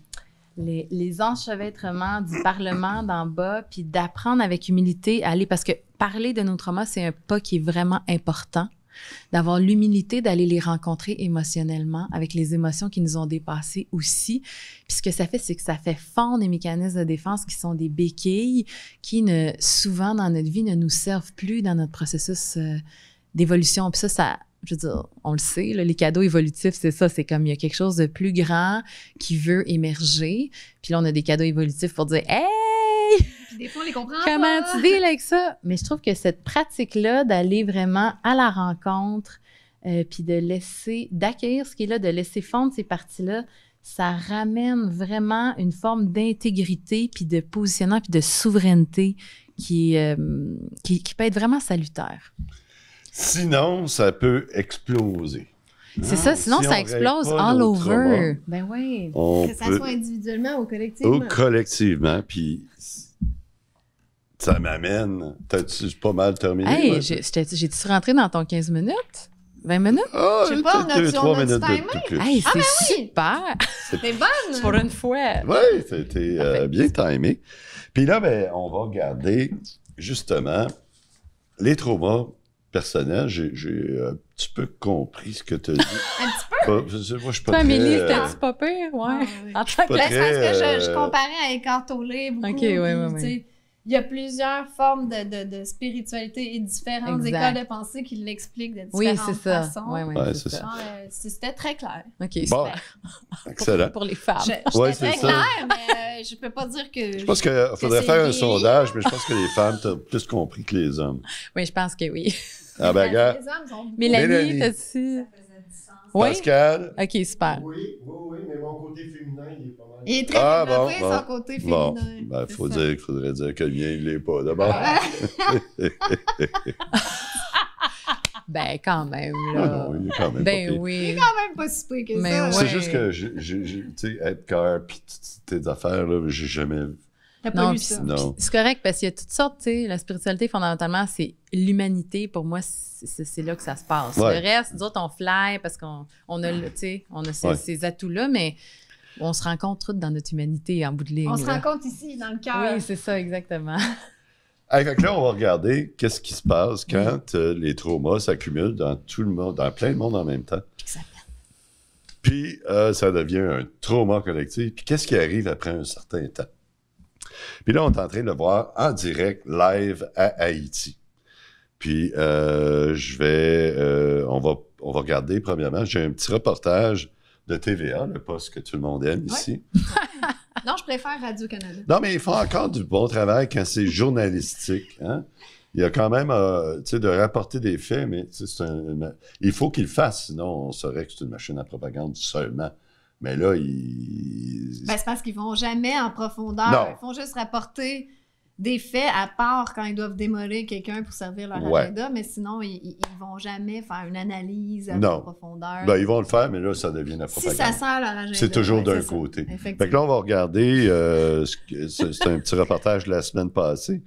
les, enchevêtrements du Parlement d'en bas, puis d'apprendre avec humilité à aller, parce que parler de nos traumas, c'est un pas qui est vraiment important, d'avoir l'humilité d'aller les rencontrer émotionnellement avec les émotions qui nous ont dépassées aussi. Puis ce que ça fait, c'est que ça fait fondre des mécanismes de défense qui sont des béquilles qui, ne, souvent dans notre vie, ne nous servent plus dans notre processus. Euh, d'évolution. Puis ça, ça, je veux dire, on le sait, les cadeaux évolutifs, c'est ça, c'est comme il y a quelque chose de plus grand qui veut émerger. Puis là, on a des cadeaux évolutifs pour dire Hey! des fois, on les comprend Comment tu dis avec ça? Mais je trouve que cette pratique-là d'aller vraiment à la rencontre, euh, puis de laisser, d'accueillir ce qui est là, de laisser fondre ces parties-là, ça ramène vraiment une forme d'intégrité, puis de positionnement, puis de souveraineté qui, euh, qui, qui peut être vraiment salutaire. Sinon, ça peut exploser. C'est ça, sinon ça explose all over. Ben oui. que ça soit individuellement ou collectivement. Ou collectivement, puis ça m'amène. T'as-tu pas mal terminé? Hey, j'ai-tu rentré dans ton 15 minutes? 20 minutes? Oh, je pas, on a 3 minutes de, de hein? ah, ben oui. super! C'est bonne! Pour une fois! Oui, c'était euh, bien timé. Puis là, ben, on va regarder justement les traumas Personnellement, j'ai euh, un petit peu compris ce que tu as dit. un petit peu? Pas, moi, je suis pas Family, un euh, pas pire, ouais. Ah, en tant que... Parce que je, je euh, comparais à écartolé beaucoup. OK, oui, oui, Il y a plusieurs formes de, spiritualité et différentes écoles de pensée qui l'expliquent de différentes oui, façons. Oui, oui, c'est ça. C'était très clair. OK, bon. super. Excellent. pour, les femmes. C'était ouais, très ça. clair, mais je ne peux pas dire que... Je pense qu'il faudrait faire un sondage, mais je pense que les femmes tu as plus compris que les hommes. Oui, je pense que oui. Ah ben, gars. Mélanie, t'as-tu. Oui. Pascal. OK, super. Oui, oui, oui, mais mon côté féminin, il est pas mal. Il est très ah, bon, son côté féminin. Bon, ben, faut dire, faudrait dire que le mien, il l'est pas, d'abord. Ah, ben, quand même, là. Ah quand même ben oui. Il est quand même pas si pris que ben ça. C'est juste que, tu sais, être cœur, puis tes affaires, là, j'ai jamais non, c'est correct parce qu'il y a toutes sortes, la spiritualité fondamentalement, c'est l'humanité. Pour moi, c'est, là que ça se passe. Le reste, d'autres autres, on fly parce qu'on on a, on a ces, atouts-là, mais on se rencontre dans notre humanité en bout de ligne. On se rencontre ici, dans le cœur. Oui, c'est ça, exactement. là, on va regarder qu'est-ce qui se passe quand euh, les traumas s'accumulent dans tout le monde, dans plein de monde en même temps. Puis euh, ça devient un trauma collectif. Puis qu'est-ce qui arrive après un certain temps? Puis là, on est en train de le voir en direct, live à Haïti. Puis euh, je vais, euh, on va, regarder premièrement. J'ai un petit reportage de TVA, le poste que tout le monde aime ici. non, je préfère Radio Canada. Non, mais ils font encore du bon travail quand c'est journalistique. Hein. Il y a quand même, euh, tu sais, de rapporter des faits, mais il faut qu'ils le fassent, sinon on saurait que c'est une machine à propagande seulement. Mais là, ils. Ben, c'est parce qu'ils vont jamais en profondeur. Ils font juste rapporter des faits à part quand ils doivent démolir quelqu'un pour servir leur agenda, mais sinon, ils, ne vont jamais faire une analyse en profondeur. Ben, ils vont le faire, mais là, ça devient la Si ça sert leur agenda. C'est toujours d'un côté. Fait que là, on va regarder, euh, c'est un petit reportage de la semaine passée,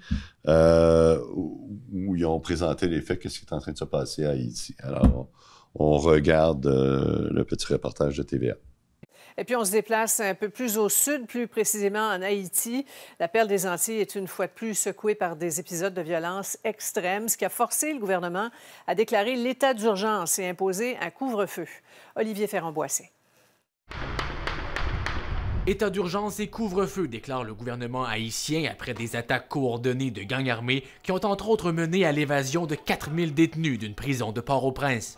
euh, où ils ont présenté les faits, qu'est-ce qui est en train de se passer à Haïti. Alors, on, regarde euh, le petit reportage de TVA. Et puis on se déplace un peu plus au sud, plus précisément en Haïti. La perle des Antilles est une fois de plus secouée par des épisodes de violence extrêmes, ce qui a forcé le gouvernement à déclarer l'état d'urgence et imposer un couvre-feu. Olivier Ferrand-Boissé. État d'urgence et couvre-feu, déclare le gouvernement haïtien après des attaques coordonnées de gangs armés qui ont entre autres mené à l'évasion de 4000 détenus d'une prison de Port-au-Prince.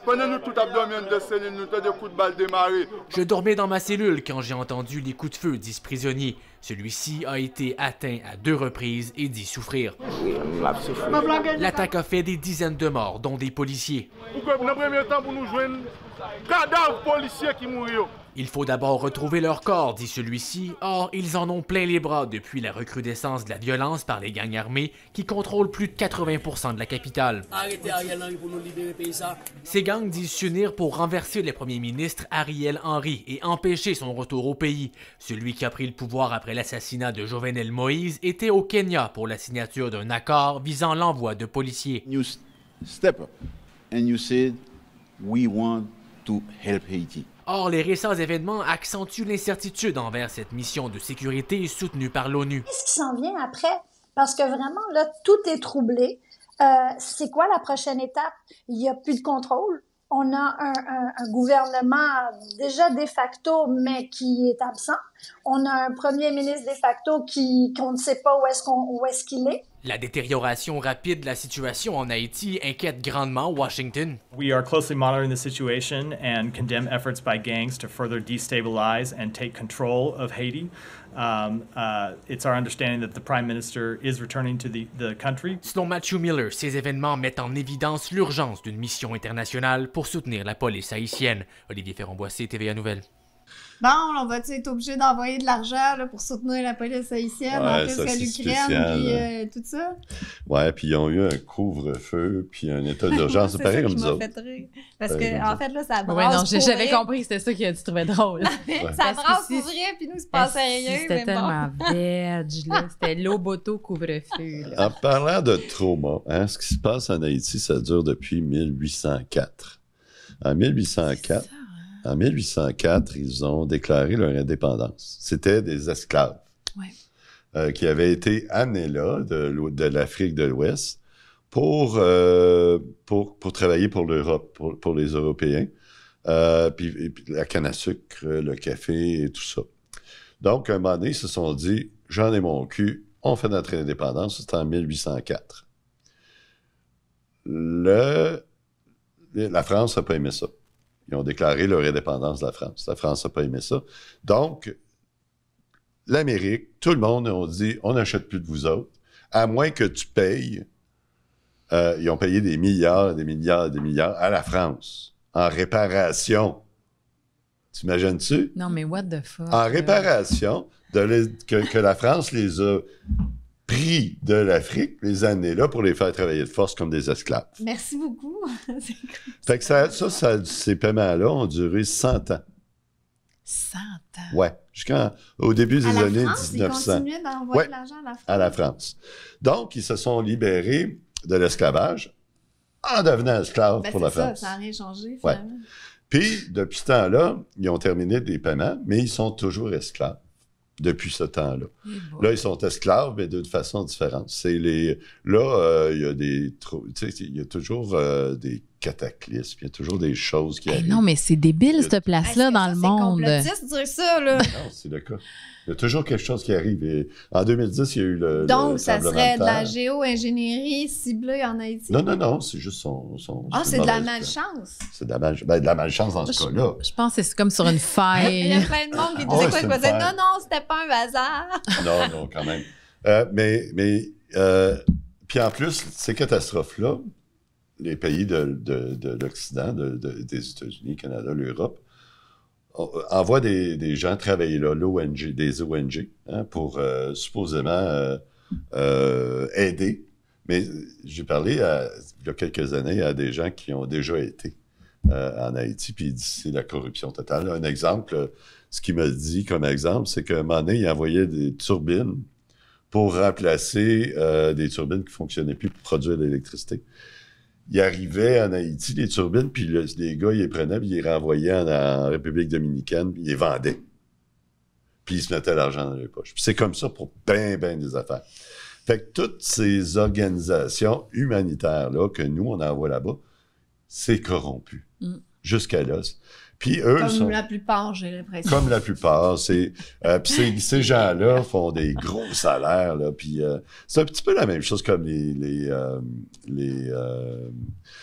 Je dormais dans ma cellule quand j'ai entendu les coups de feu, disent prisonnier. Celui-ci a été atteint à deux reprises et dit souffrir. L'attaque a fait des dizaines de morts, dont des policiers. le qui il faut d'abord retrouver leur corps, dit celui-ci, or ils en ont plein les bras depuis la recrudescence de la violence par les gangs armés qui contrôlent plus de 80% de la capitale. Ariel Henry pour nous libérer, Ces gangs disent s'unir pour renverser le premier ministre Ariel Henry et empêcher son retour au pays. Celui qui a pris le pouvoir après l'assassinat de Jovenel Moïse était au Kenya pour la signature d'un accord visant l'envoi de policiers. step up and you said, we want to help Or, les récents événements accentuent l'incertitude envers cette mission de sécurité soutenue par l'ONU. Qu'est-ce qui s'en vient après? Parce que vraiment, là, tout est troublé. Euh, c'est quoi la prochaine étape? Il n'y a plus de contrôle. On a un, gouvernement déjà de facto, mais qui est absent. On a un premier ministre de facto qui qu'on ne sait pas où est-ce qu'on où est-ce qu'il est. La détérioration rapide de la situation en Haïti inquiète grandement Washington. We are closely monitoring the situation and condemn efforts by gangs to further destabilize and take control of Haiti. Um, uh, it's our understanding that the prime minister is returning to the, the country. Selon Matthew Miller, ces événements mettent en évidence l'urgence d'une mission internationale pour soutenir la police haïtienne. Olivier Ferrand-Boissé, TVA Nouvelle bon, on va être obligé d'envoyer de l'argent pour soutenir la police haïtienne en plus l'Ukraine, puis euh, tout ça. Ouais, puis ils ont eu un couvre-feu, puis un état d'urgence. c'est pareil ça comme ça. Parce que, en fait, là, ça brasse. Ouais, non, j'avais compris que c'était ça que tu trouvais drôle. ça brasse pour vrai, puis nous, c'est pas sérieux. C'était tellement verge, là. C'était l'oboto couvre-feu. En parlant de trauma, hein, ce qui se passe en Haïti, ça dure depuis 1804. En 1804, en 1804, ils ont déclaré leur indépendance. C'était des esclaves euh, qui avaient été amenés là, de l'Afrique de l'Ouest, euh, pour, pour, travailler pour l'Europe, pour, les Européens. Euh, puis, la canne à sucre, le café et tout ça. Donc, un moment donné, ils se sont dit j'en ai mon cul, on fait notre indépendance. C'était en 1804. la France n'a pas aimé ça. Ils ont déclaré leur indépendance de la France. La France n'a pas aimé ça. Donc, l'Amérique, tout le monde, a dit, on n'achète plus de vous autres, à moins que tu payes. Euh, ils ont payé des milliards, des milliards, des milliards à la France en réparation. T'imagines-tu? Non, mais what the fuck? En réparation que, la France les a pris de l'Afrique les années-là pour les faire travailler de force comme des esclaves. Merci beaucoup. cool. fait que ça, ces paiements-là ont duré 100 ans. 100 ans? Oui, jusqu'au début des à années la France, 1900. Ils continuaient d'envoyer de l'argent à la France. Donc, ils se sont libérés de l'esclavage en devenant esclaves ben, pour la France. Ça n'a rien changé, Puis, depuis ce temps-là, ils ont terminé des paiements, mais ils sont toujours esclaves depuis ce temps-là. Eh là, ils sont esclaves, mais d'une façon différente. C'est les là, euh, il y a des, Tu sais, il y a toujours euh, des cataclysme. Il y a toujours des choses qui arrivent. non, mais c'est débile, cette place-là, dans le monde. C'est dire ça, là. non, c'est le cas. Il y a toujours quelque chose qui arrive. en 2010, il y a eu le. Donc, ça serait de, la géo-ingénierie ciblée en Haïti. Non, non, non, c'est juste son. ah, c'est de, la malchance. C'est de, la ben, de la malchance dans ce cas-là. Je pense que c'est comme sur une faille. il y a plein de monde qui ah disait quoi, quoi, Non, non, c'était pas un bazar. non, non, quand même. Euh, mais mais euh, puis en plus, ces catastrophes-là, les pays de, l'Occident, des États-Unis, Canada, l'Europe, euh, envoient des, gens travailler là, l'ONG, des ONG, hein, pour euh, supposément euh, aider. Mais j'ai parlé il y a quelques années à des gens qui ont déjà été en Haïti, puis ils disent c'est la corruption totale. Un exemple, ce qui me dit comme exemple, c'est qu'à un moment donné, envoyait des turbines pour remplacer des turbines qui fonctionnaient plus pour produire de l'électricité ils arrivait en Haïti, les turbines, puis les gars, ils les prenaient, puis ils les renvoyaient en, République dominicaine, puis ils les vendaient. Puis ils se mettaient l'argent dans les poches. Puis c'est comme ça pour bien, bien des affaires. Fait que toutes ces organisations humanitaires-là que nous, on envoie là-bas, c'est corrompu. Mm jusqu'à l'os Puis eux comme la plupart, j'ai l'impression. Comme la plupart, c'est euh, ces, gens-là font des gros salaires Puis euh, c'est un petit peu la même chose comme les les, euh,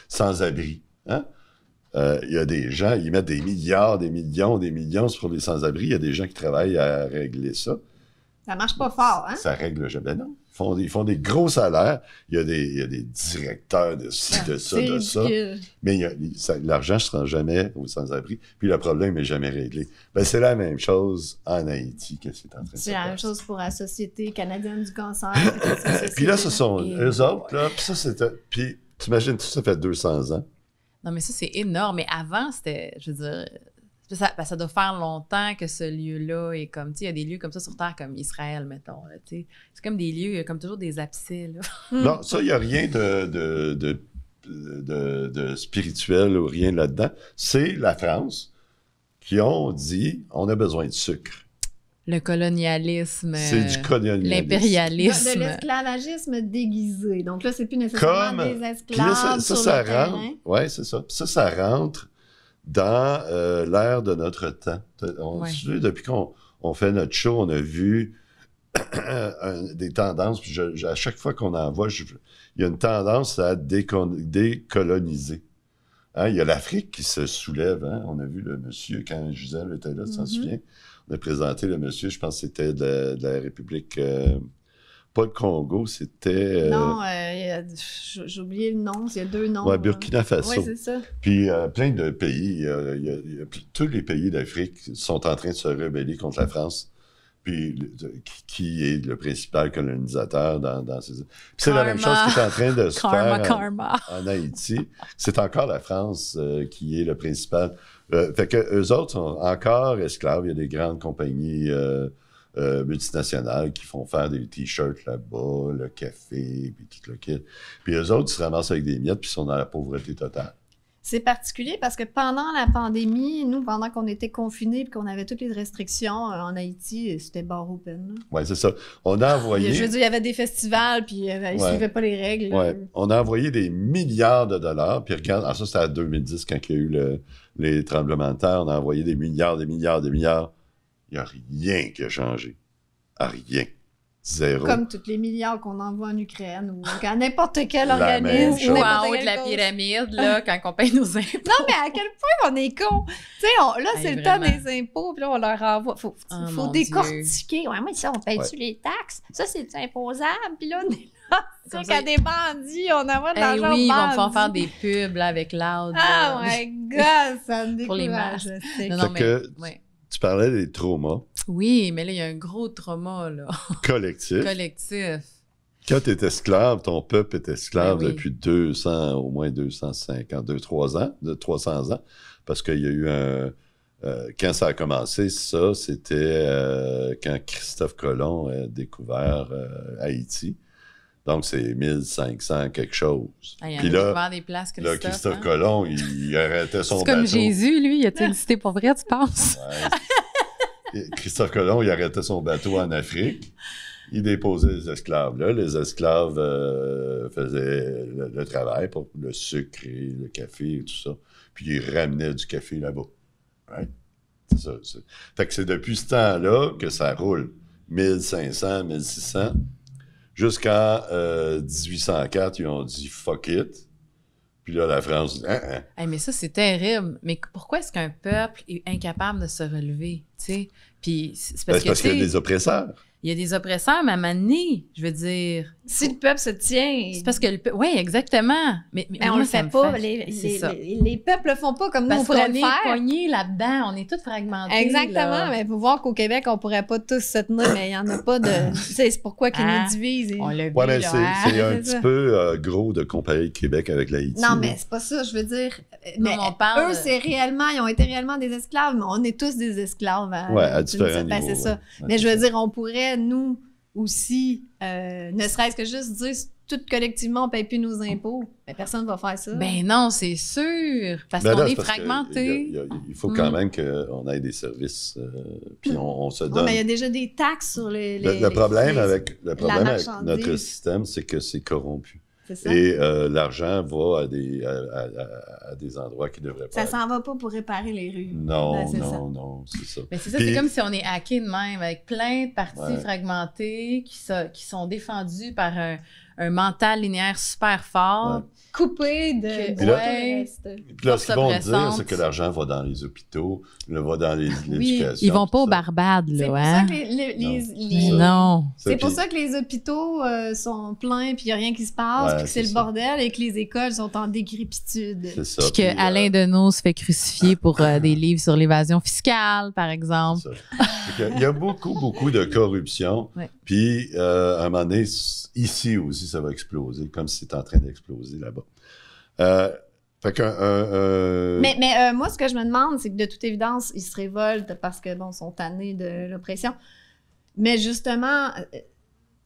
sans-abri. Hein. Il y a des gens, ils mettent des milliards, des millions, des millions sur les sans-abri. Il y a des gens qui travaillent à régler ça. Ça marche pas fort, hein? Ça règle jamais, non. Ils font des gros salaires. Il y a des, directeurs de ci, de ça, de ça. Mais l'argent ne sera jamais au sans-abri. Puis le problème n'est jamais réglé. Ben, c'est la même chose en Haïti que c'est en train de se C'est la même chose pour la Société canadienne du cancer. puis là, ce sont eux autres. puis ça, c'était. Puis t'imagines, tout ça fait 200 ans. Non, mais ça, c'est énorme. Mais avant, c'était, je veux dire, ben, ça, doit faire longtemps que ce lieu-là est comme, il y a des lieux comme ça sur Terre, comme Israël, mettons. C'est comme des lieux, il y a comme toujours des abcès. Hmm. non, ça, il n'y a rien de, de, spirituel ou rien là-dedans. C'est la France qui ont dit on a besoin de sucre. Le colonialisme. C'est du colonialisme. L'impérialisme. De, l'esclavagisme déguisé. Donc là, c'est plus nécessairement des esclaves. ça, ça, ça, ça. ça rentre dans euh, l'ère de notre temps. depuis qu'on on fait notre show, on a vu des tendances. à chaque fois qu'on en voit, il y a une tendance à décoloniser. Hein, il y a l'Afrique qui se soulève. Hein. On a vu le monsieur, quand Gisèle était là, tu t'en mm-hmm. souviens? On a présenté le monsieur, je pense que c'était de, la République. Euh, pas le Congo, c'était. Euh, non, euh, j'ai oublié le nom, il y a deux noms. Euh. Burkina Faso. Oui, c'est ça. Puis plein de pays, tous les pays d'Afrique sont en train de se rebeller contre la France. Puis qui est le principal colonisateur dans, dans ces. c'est la même chose qui est en train de se faire En, Haïti. C'est encore la France qui est le principal. fait que eux autres sont encore esclaves. Il y a des grandes compagnies. Euh, multinationales qui font faire des t-shirts là-bas, le café, puis tout le kit. Puis eux autres, ils se ramassent avec des miettes, puis ils sont dans la pauvreté totale. C'est particulier parce que pendant la pandémie, nous, pendant qu'on était confinés et qu'on avait toutes les restrictions euh, en Haïti, c'était bar open. Oui, c'est ça. On a envoyé. Je veux dire, il y avait des festivals puis euh, ils ne suivaient pas les règles. On a envoyé des milliards de dollars. Puis regarde, ah, ça, c'était en 2010 quand il y a eu les tremblements de terre. On a envoyé des milliards, des milliards, des milliards il n'y a rien qui a changé. rien. Zéro. Comme tous les milliards qu'on envoie en Ukraine ou à n'importe quel organisme. Ou en haut de la pyramide, là, ah. quand on paye nos impôts. Non, mais à quel point on est con. Tu sais, là, c'est le temps des impôts, puis là, on leur envoie. Faut, oh faut décortiquer. Ouais, mais ça, on paye-tu les taxes? Ça, c'est imposable. Puis là, on est là. C'est qu'à des bandits, on envoie de hey, l'argent oui, ils vont faire des pubs là, avec Loud. Ah, my God, ça me décourage. Pour les Non, non, mais, que, tu parlais des traumas. Oui, mais là, il y a un gros trauma, Collectif. Collectif. Quand tu es esclave, ton peuple est esclave ben depuis 200, au moins 250, 2, 3 ans, de 300 ans, parce qu'il y a eu un... Euh, quand ça a commencé, ça, c'était euh, quand Christophe Colomb a découvert euh, Haïti. Donc, c'est 1500 quelque chose. Ah, Puis là, places, Christophe, Christophe Colomb, il, arrêtait son bateau. C'est comme Jésus, lui. Il a-t-il pour vrai, tu penses? Christophe Colomb, il arrêtait son bateau en Afrique. Il déposait les esclaves là. Les esclaves euh, faisaient le, travail pour le sucre et le café et tout ça. Puis ils ramenaient du café là-bas. Hein? C'est ça. Fait que c'est depuis ce temps-là que ça roule. 1500, 1600. Jusqu'en 1804, euh, ils ont dit fuck it. Puis là, la France dit, hein, hein. mais ça, c'est terrible. Mais pourquoi est-ce qu'un peuple est incapable de se relever? Puis parce, ben, que, parce qu'il y a des oppresseurs il y a des oppresseurs, mais à un je veux dire. Si le peuple se tient. C'est parce que le peuple. Oui, exactement. Mais, mais, ben, on le fait pas. Les, les, peuples le font pas comme nous, on pourrait on le est là-dedans. On est tous fragmentés. Exactement. Mais ben, il faut voir qu'au Québec, on pourrait pas tous se tenir, mais il y en a pas de. c'est pourquoi qu'ils nous hein? divisent. On ouais, hein? c'est un petit peu euh, gros de comparer le Québec avec l'Haïti. Non, mais c'est pas ça. Je veux dire. mais on parle... Eux, c'est réellement. Ils ont été réellement des esclaves, mais on est tous des esclaves. Oui, hein. ouais, à différents ben, c'est ça. Mais je veux dire, on pourrait nous aussi, euh, ne serait-ce que juste dire tout collectivement, on ne paye plus nos impôts, mais ben, personne ne va faire ça. Ben non, c'est sûr, parce ben qu'on est fragmenté. Il faut quand mm. même qu'on ait des services, euh, puis on, se donne. mais il y a déjà des taxes sur les. le problème avec notre système, c'est que c'est corrompu. Et euh, l'argent va à des, endroits qui devraient pas. Ça s'en va pas pour réparer les rues. Non, ben, non, non, c'est ça. Mais c'est ça, c'est comme si on est hacké de même, avec plein de parties fragmentées qui, sont défendues par un, mental linéaire super fort coupé de Puis là, ce qu'ils vont dire, c'est que l'argent va dans les hôpitaux, le va dans l'éducation. Oui, ils vont pas aux barbades, là. non. C'est pour ça que les hôpitaux euh, sont pleins, puis il n'y a rien qui se passe, puis que c'est le bordel, et que les écoles sont en décrépitude. C'est Puis, que Alain euh, Deneau se fait crucifier pour euh, des livres sur l'évasion fiscale, par exemple. il y a beaucoup, beaucoup de corruption. Puis, à un moment donné, ici aussi, ça va exploser, comme c'est en train d'exploser là-bas. Euh, euh, euh, mais, moi, ce que je me demande, c'est que de toute évidence, ils se révoltent parce que, bon, sont tannés de l'oppression. Mais justement,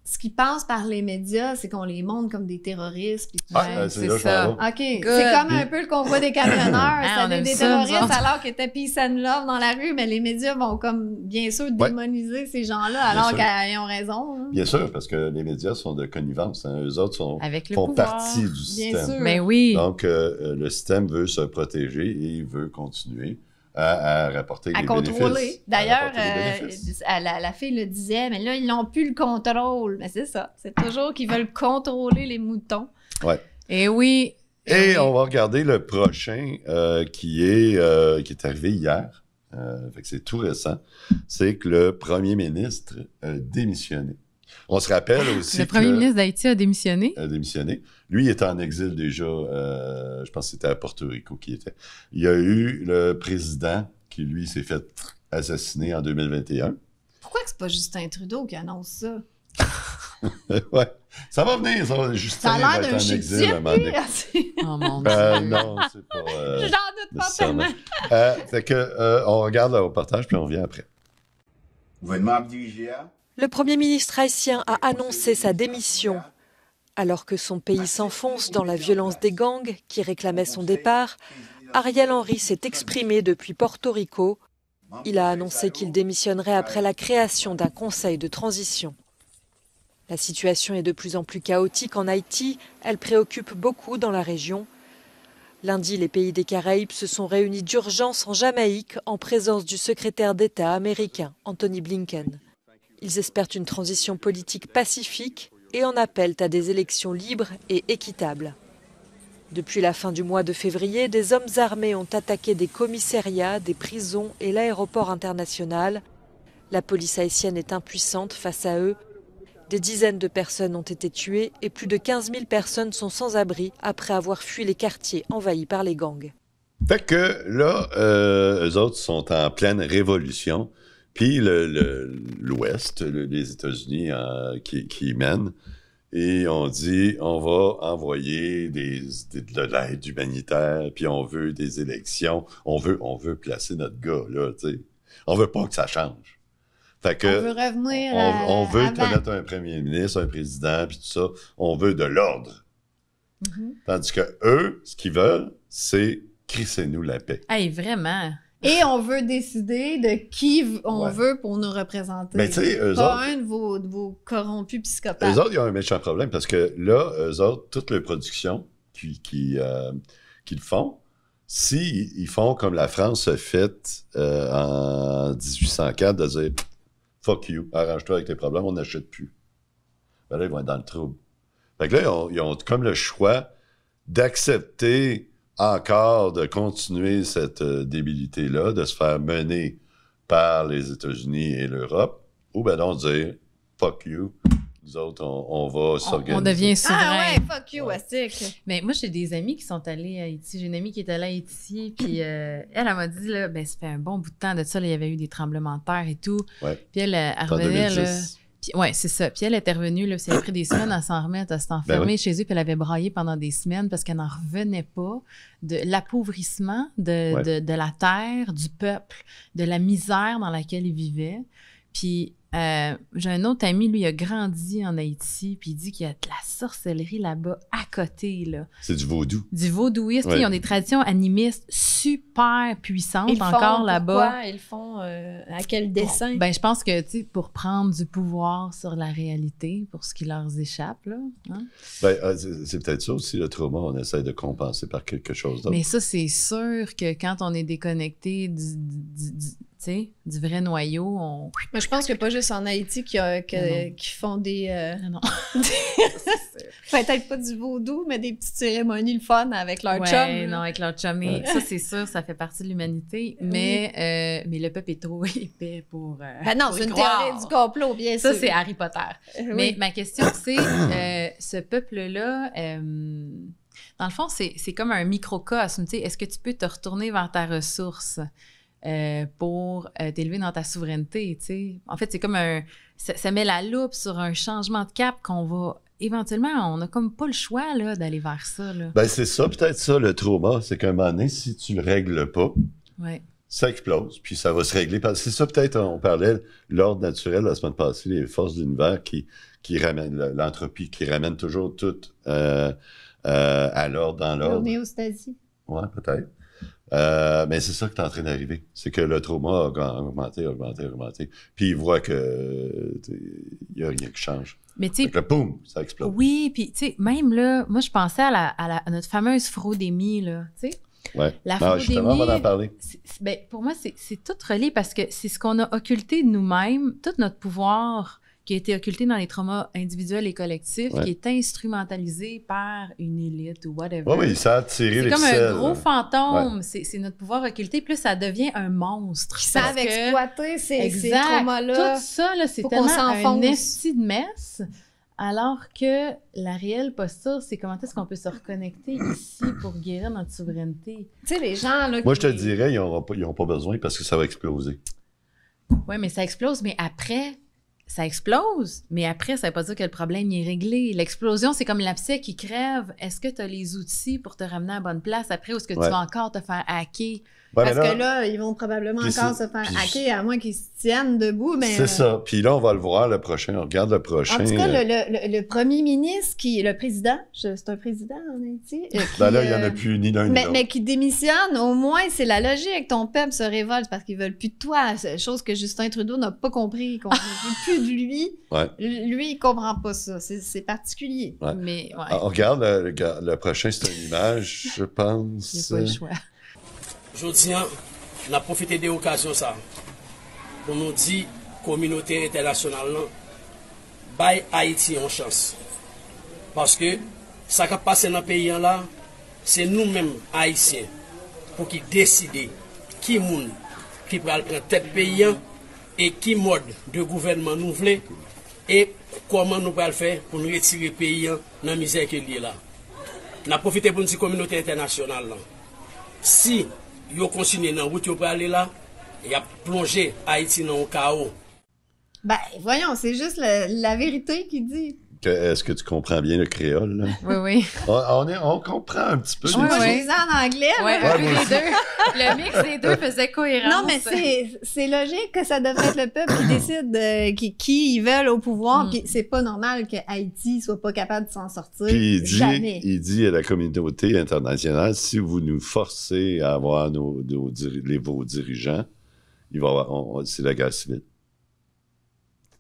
ce qui passe par les médias, c'est qu'on les montre comme des terroristes. Ben, c'est ça. OK. C'est comme un peu le convoi des camionneurs. Ah, ça des terroristes alors qu'ils étaient peace and love dans la rue, mais les médias vont comme, bien sûr, démoniser ces gens-là alors qu'ils ont raison. Hein. Bien sûr, parce que les médias sont de connivence. Hein. Eux autres sont, font partie du bien système. Sûr. Ben Donc, euh, euh, le système veut se protéger et il veut continuer à, rapporter contrôler. D'ailleurs, euh, la, fille le disait, mais là, ils n'ont plus le contrôle. Mais c'est ça. C'est toujours qu'ils veulent contrôler les moutons. Et oui. Et, on va regarder le prochain euh, qui, est, euh, qui est arrivé hier. c'est tout récent. C'est que le premier ministre démissionné. On se rappelle aussi. Le premier ministre d'Haïti a démissionné. A démissionné. Lui, il était en exil déjà. Euh, je pense que c'était à Porto Rico qui était. Il y a eu le président qui, lui, s'est fait assassiner en 2021. Pourquoi que c'est pas Justin Trudeau qui annonce ça? ouais. Ça va venir, ça va. Justin ça a l'air d'un exil, à un oh mon ben, dieu. non, c'est pas. Euh, J'en doute pas tellement. Euh, fait que, on regarde le reportage, puis on revient après. Gouvernement Abdi le Premier ministre haïtien a annoncé sa démission. Alors que son pays s'enfonce dans la violence des gangs qui réclamaient son départ, Ariel Henry s'est exprimé depuis Porto Rico. Il a annoncé qu'il démissionnerait après la création d'un conseil de transition. La situation est de plus en plus chaotique en Haïti, elle préoccupe beaucoup dans la région. Lundi, les pays des Caraïbes se sont réunis d'urgence en Jamaïque en présence du secrétaire d'État américain Anthony Blinken. Ils espèrent une transition politique pacifique et en appellent à des élections libres et équitables. Depuis la fin du mois de février, des hommes armés ont attaqué des commissariats, des prisons et l'aéroport international. La police haïtienne est impuissante face à eux. Des dizaines de personnes ont été tuées et plus de 15 000 personnes sont sans abri après avoir fui les quartiers envahis par les gangs. là, euh, autres sont en pleine révolution. Puis l'Ouest, les États-Unis euh, qui, qui mènent, et on dit on va envoyer des, de l'aide humanitaire, puis on veut des élections, on veut, on veut placer notre gars, là, tu sais. On veut pas que ça change. on veut revenir On, veut te un premier ministre, un président, puis tout ça. On veut de l'ordre. Mm-hmm. Tandis que eux, ce qu'ils veulent, c'est crissez-nous la paix. Hey, vraiment. Et on veut décider de qui on veut pour nous représenter. Mais ben, tu sais, eux Pas autres. un de vos, corrompus psychopathes. Eux autres, ils ont un méchant problème parce que là, eux autres, toutes les productions euh, qu'ils font, si font comme la France a fait euh, en 1804, de dire fuck you, arrange-toi avec tes problèmes, on n'achète plus. Ben là, ils vont être dans le trouble. Fait que là, ils ont comme le choix d'accepter encore de continuer cette euh, débilité-là, de se faire mener par les États-Unis et l'Europe, ou ben on dire fuck you. Nous autres, on, va s'organiser. On devient ah, souverain. Ah ouais, fuck you, ouais. Mais moi, j'ai des amis qui sont allés à Haïti. J'ai une amie qui est allée à Haïti, puis euh, elle, elle m'a dit, là, ben, ça fait un bon bout de temps de ça, il y avait eu des tremblements de terre et tout. Ouais. Puis elle, elle, elle là, oui, c'est ça. Puis elle est revenue, là, pris des semaines à s'en remettre, à s'enfermer ben chez eux, puis elle avait braillé pendant des semaines parce qu'elle n'en revenait pas de l'appauvrissement de, de, la terre, du peuple, de la misère dans laquelle ils vivaient. Puis euh, j'ai un autre ami, lui, il a grandi en Haïti, puis il dit qu'il y a de la sorcellerie là-bas, à côté. Là. C'est du vaudou. Du vaudouiste. Ils ont des traditions animistes super puissantes encore là-bas. Ils font euh, à quel dessin? ben, je pense que tu pour prendre du pouvoir sur la réalité, pour ce qui leur échappe. Là, hein. ben, ah, c'est peut-être ça aussi, le trauma, on essaie de compenser par quelque chose d'autre. Mais ça, c'est sûr que quand on est déconnecté du sais, du vrai noyau. On... Mais je pense que pas juste en Haïti qui, font des. Euh, ah, non. Peut-être pas du vaudou, mais des petites cérémonies le fun avec leur ouais, chum. Non, avec leur chum. Ça, c'est sûr, ça fait partie de l'humanité. Mais, euh, mais le peuple est trop épais pour. Euh, ben non, c'est une théorie du complot, bien sûr. Ça, c'est Harry Potter. Mais ma question, c'est ce peuple-là. dans le fond, c'est comme un microcosme. Est-ce que tu peux te retourner vers ta ressource? Euh, pour euh, t'élever dans ta souveraineté. sais. En fait, c'est comme un. Ça, met la loupe sur un changement de cap qu'on va. Éventuellement, on n'a comme pas le choix d'aller vers ça. Là. Ben, c'est ça, peut-être ça, le trauma. C'est qu'à un moment donné, si tu le règles pas, ça explose, puis ça va se régler. C'est ça, peut-être, on parlait l'ordre naturel la semaine passée, les forces de l'univers qui, qui ramènent l'entropie, qui ramène toujours tout euh, à l'ordre dans l'ordre. néostasie. Oui, peut-être. Euh, mais c'est ça qui est en train d'arriver. C'est que le trauma a augmenté, augmenté, augmenté. Puis il voit que il n'y a rien qui change. Mais tu sais. boum, ça explose. Oui, puis tu sais, même là, moi je pensais à, notre fameuse fraudémie, là. Tu sais? La non, justement, on va en parler. Ben, pour moi, c'est tout relié parce que c'est ce qu'on a occulté de nous-mêmes, tout notre pouvoir qui a été occulté dans les traumas individuels et collectifs, qui est instrumentalisé par une élite ou whatever. Oui, oui, ça a attiré C'est comme un gros fantôme. C'est notre pouvoir occulté. Plus ça devient un monstre. Ça savent exploiter ces, traumas-là. Tout ça, c'est tellement un esti de messe. Alors que la réelle posture, c'est comment est-ce qu'on peut se reconnecter ici pour guérir notre souveraineté. Tu sais, les gens... Là, Moi, je te dirais, ils n'auront pas, pas besoin parce que ça va exploser. Oui, mais ça explose, mais après, ça explose, mais après, ça ne veut pas dire que le problème est réglé. L'explosion, c'est comme l'abcès qui crève. Est-ce que tu as les outils pour te ramener à la bonne place après ou est-ce que tu vas encore te faire hacker? Parce que là, ils vont probablement encore se faire hacker, à moins qu'ils se tiennent debout. Mais... C'est euh, ça. Puis là, on va le voir le prochain. On regarde le prochain. En tout cas, euh, le, premier ministre, qui le président, c'est un président en Haïti. Euh, ben là, il n'y en a plus ni d'un. ni Mais qui démissionne, au moins, c'est la logique. Ton peuple se révolte parce qu'ils veulent plus de toi. C'est Chose que Justin Trudeau n'a pas compris, qu'on ne veut plus de lui. Lui, il ne comprend pas ça. C'est particulier. Mais, On ah, regarde le, le prochain, c'est une image, je pense. Il n'y a pas le choix. Jodiyan, na profite de okasyon sa. Poun nou di, kominote internasyonal nan, bay Haiti an chans. Paske, sa ka pase nan peyyan la, se nou menm Haitien, pou ki deside, ki moun ki pral pren tet peyyan, e ki mod de gouvenman nou vle, e koman nou pral fe, pou nou retire peyyan nan mizerke li la. Na profite pou nou di, kominote internasyonal nan. Si, yo kontinye nan wout yo là? Il a plongé Haïti dans le Chaos. Ben, voyons, c'est juste la vérité qui dit. Est-ce que tu comprends bien le créole? Oui, oui. Ah, on, comprend un petit peu. je suis en anglais. Oui, les deux. Le mix des deux faisait cohérence. Non, mais c'est logique que ça devrait être le peuple qui décide euh, qui, ils veulent au pouvoir. Mm. Puis c'est pas normal que Haïti soit pas capable de s'en sortir. Puis il dit, à la communauté internationale, si vous nous forcez à avoir les, vos dirigeants, c'est la guerre civile.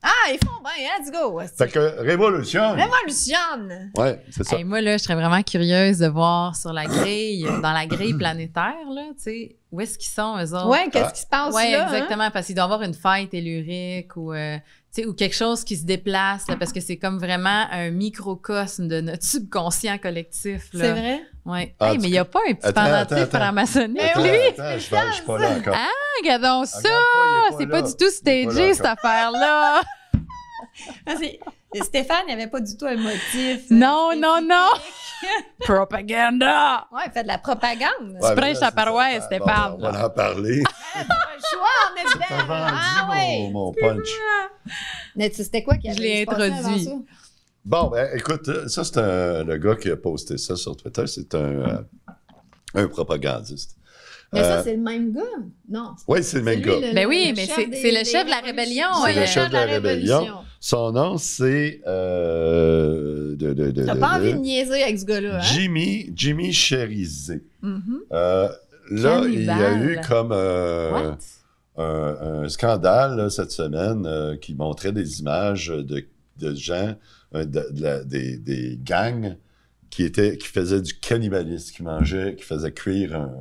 Ah, ils font bien, let's hein, go. Fait que révolutionne. Révolutionne. Ouais, c'est ça. Et moi, là, je serais vraiment curieuse de voir sur la grille, dans la grille planétaire, là, tu sais, où est-ce qu'ils sont, eux autres? Ouais, qu'est-ce qui se passe là? Oui, hein? exactement, parce qu'ils doivent avoir une fête tellurique ou, euh, ou quelque chose qui se déplace, parce que c'est comme vraiment un microcosme de notre subconscient collectif. C'est vrai? Oui. Ah, mais il n'y a pas un petit pendentif franc-maçonnique, lui! je ne suis pas là encore. Ah, regardons ça! C'est pas, pas, du tout stagé, cette affaire-là! Ah, Stéphane il avait pas du tout un motif. Euh, non, non, non! Propaganda! Ouais, fait de la propagande. Ouais, tu prêches ta paroisse, Stéphane. On va en parler. Ah, pas choix, on est bien. Ah, ouais. mon, punch. Mais tu c'était quoi qui Je l'ai introduit. Bon, ben, écoute, euh, ça, c'est le gars qui a posté ça sur Twitter. C'est un, euh, un propagandiste. Mais ça, euh, c'est le même gars. Non. Oui, c'est le même gars. Ben mais oui, mais c'est le chef de la rébellion. C'est le euh, chef de la rébellion. Son nom, c'est. Euh, T'as pas envie de niaiser avec ce gars-là. Hein? Jimmy, Jimmy Cherizé. Mm-hmm. Euh, là, il y a eu comme un, scandale cette semaine qui montrait des images de, gens, de, des, gangs qui, étaient, qui faisaient du cannibalisme, qui mangeaient, qui faisaient cuire un,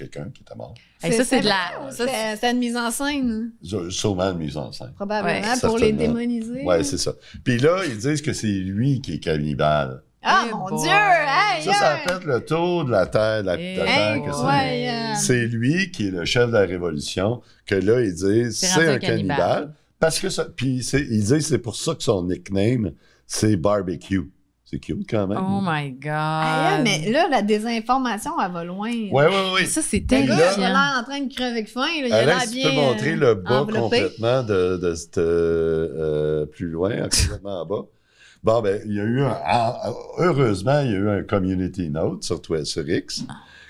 quelqu'un qui était mort. ça, c'est de la. C'est une mise en scène. Sûrement une mise en scène. Probablement pour les démoniser. Oui, c'est ça. Puis là, ils disent que c'est lui qui est cannibale. Ah, eh mon Dieu! ça, ça a fait le tour de la Terre, de la hey, eh que ouais, C'est lui qui est le chef de la révolution, que là, ils disent c'est un, cannibale. Parce que ça. Puis ils disent c'est pour ça que son nickname, c'est barbecue. C'est cute quand même. Oh my ah, God. mais là, la désinformation, elle va loin. Oui, oui, oui. Ça, c'est terrible. Là, il a l'air en train de crever de faim. il y a tu bien, peux montrer le bas complètement de, de cette, euh, plus loin, complètement en bas. Bon, ben, il y a eu un, heureusement, il y a eu un community note sur, sur X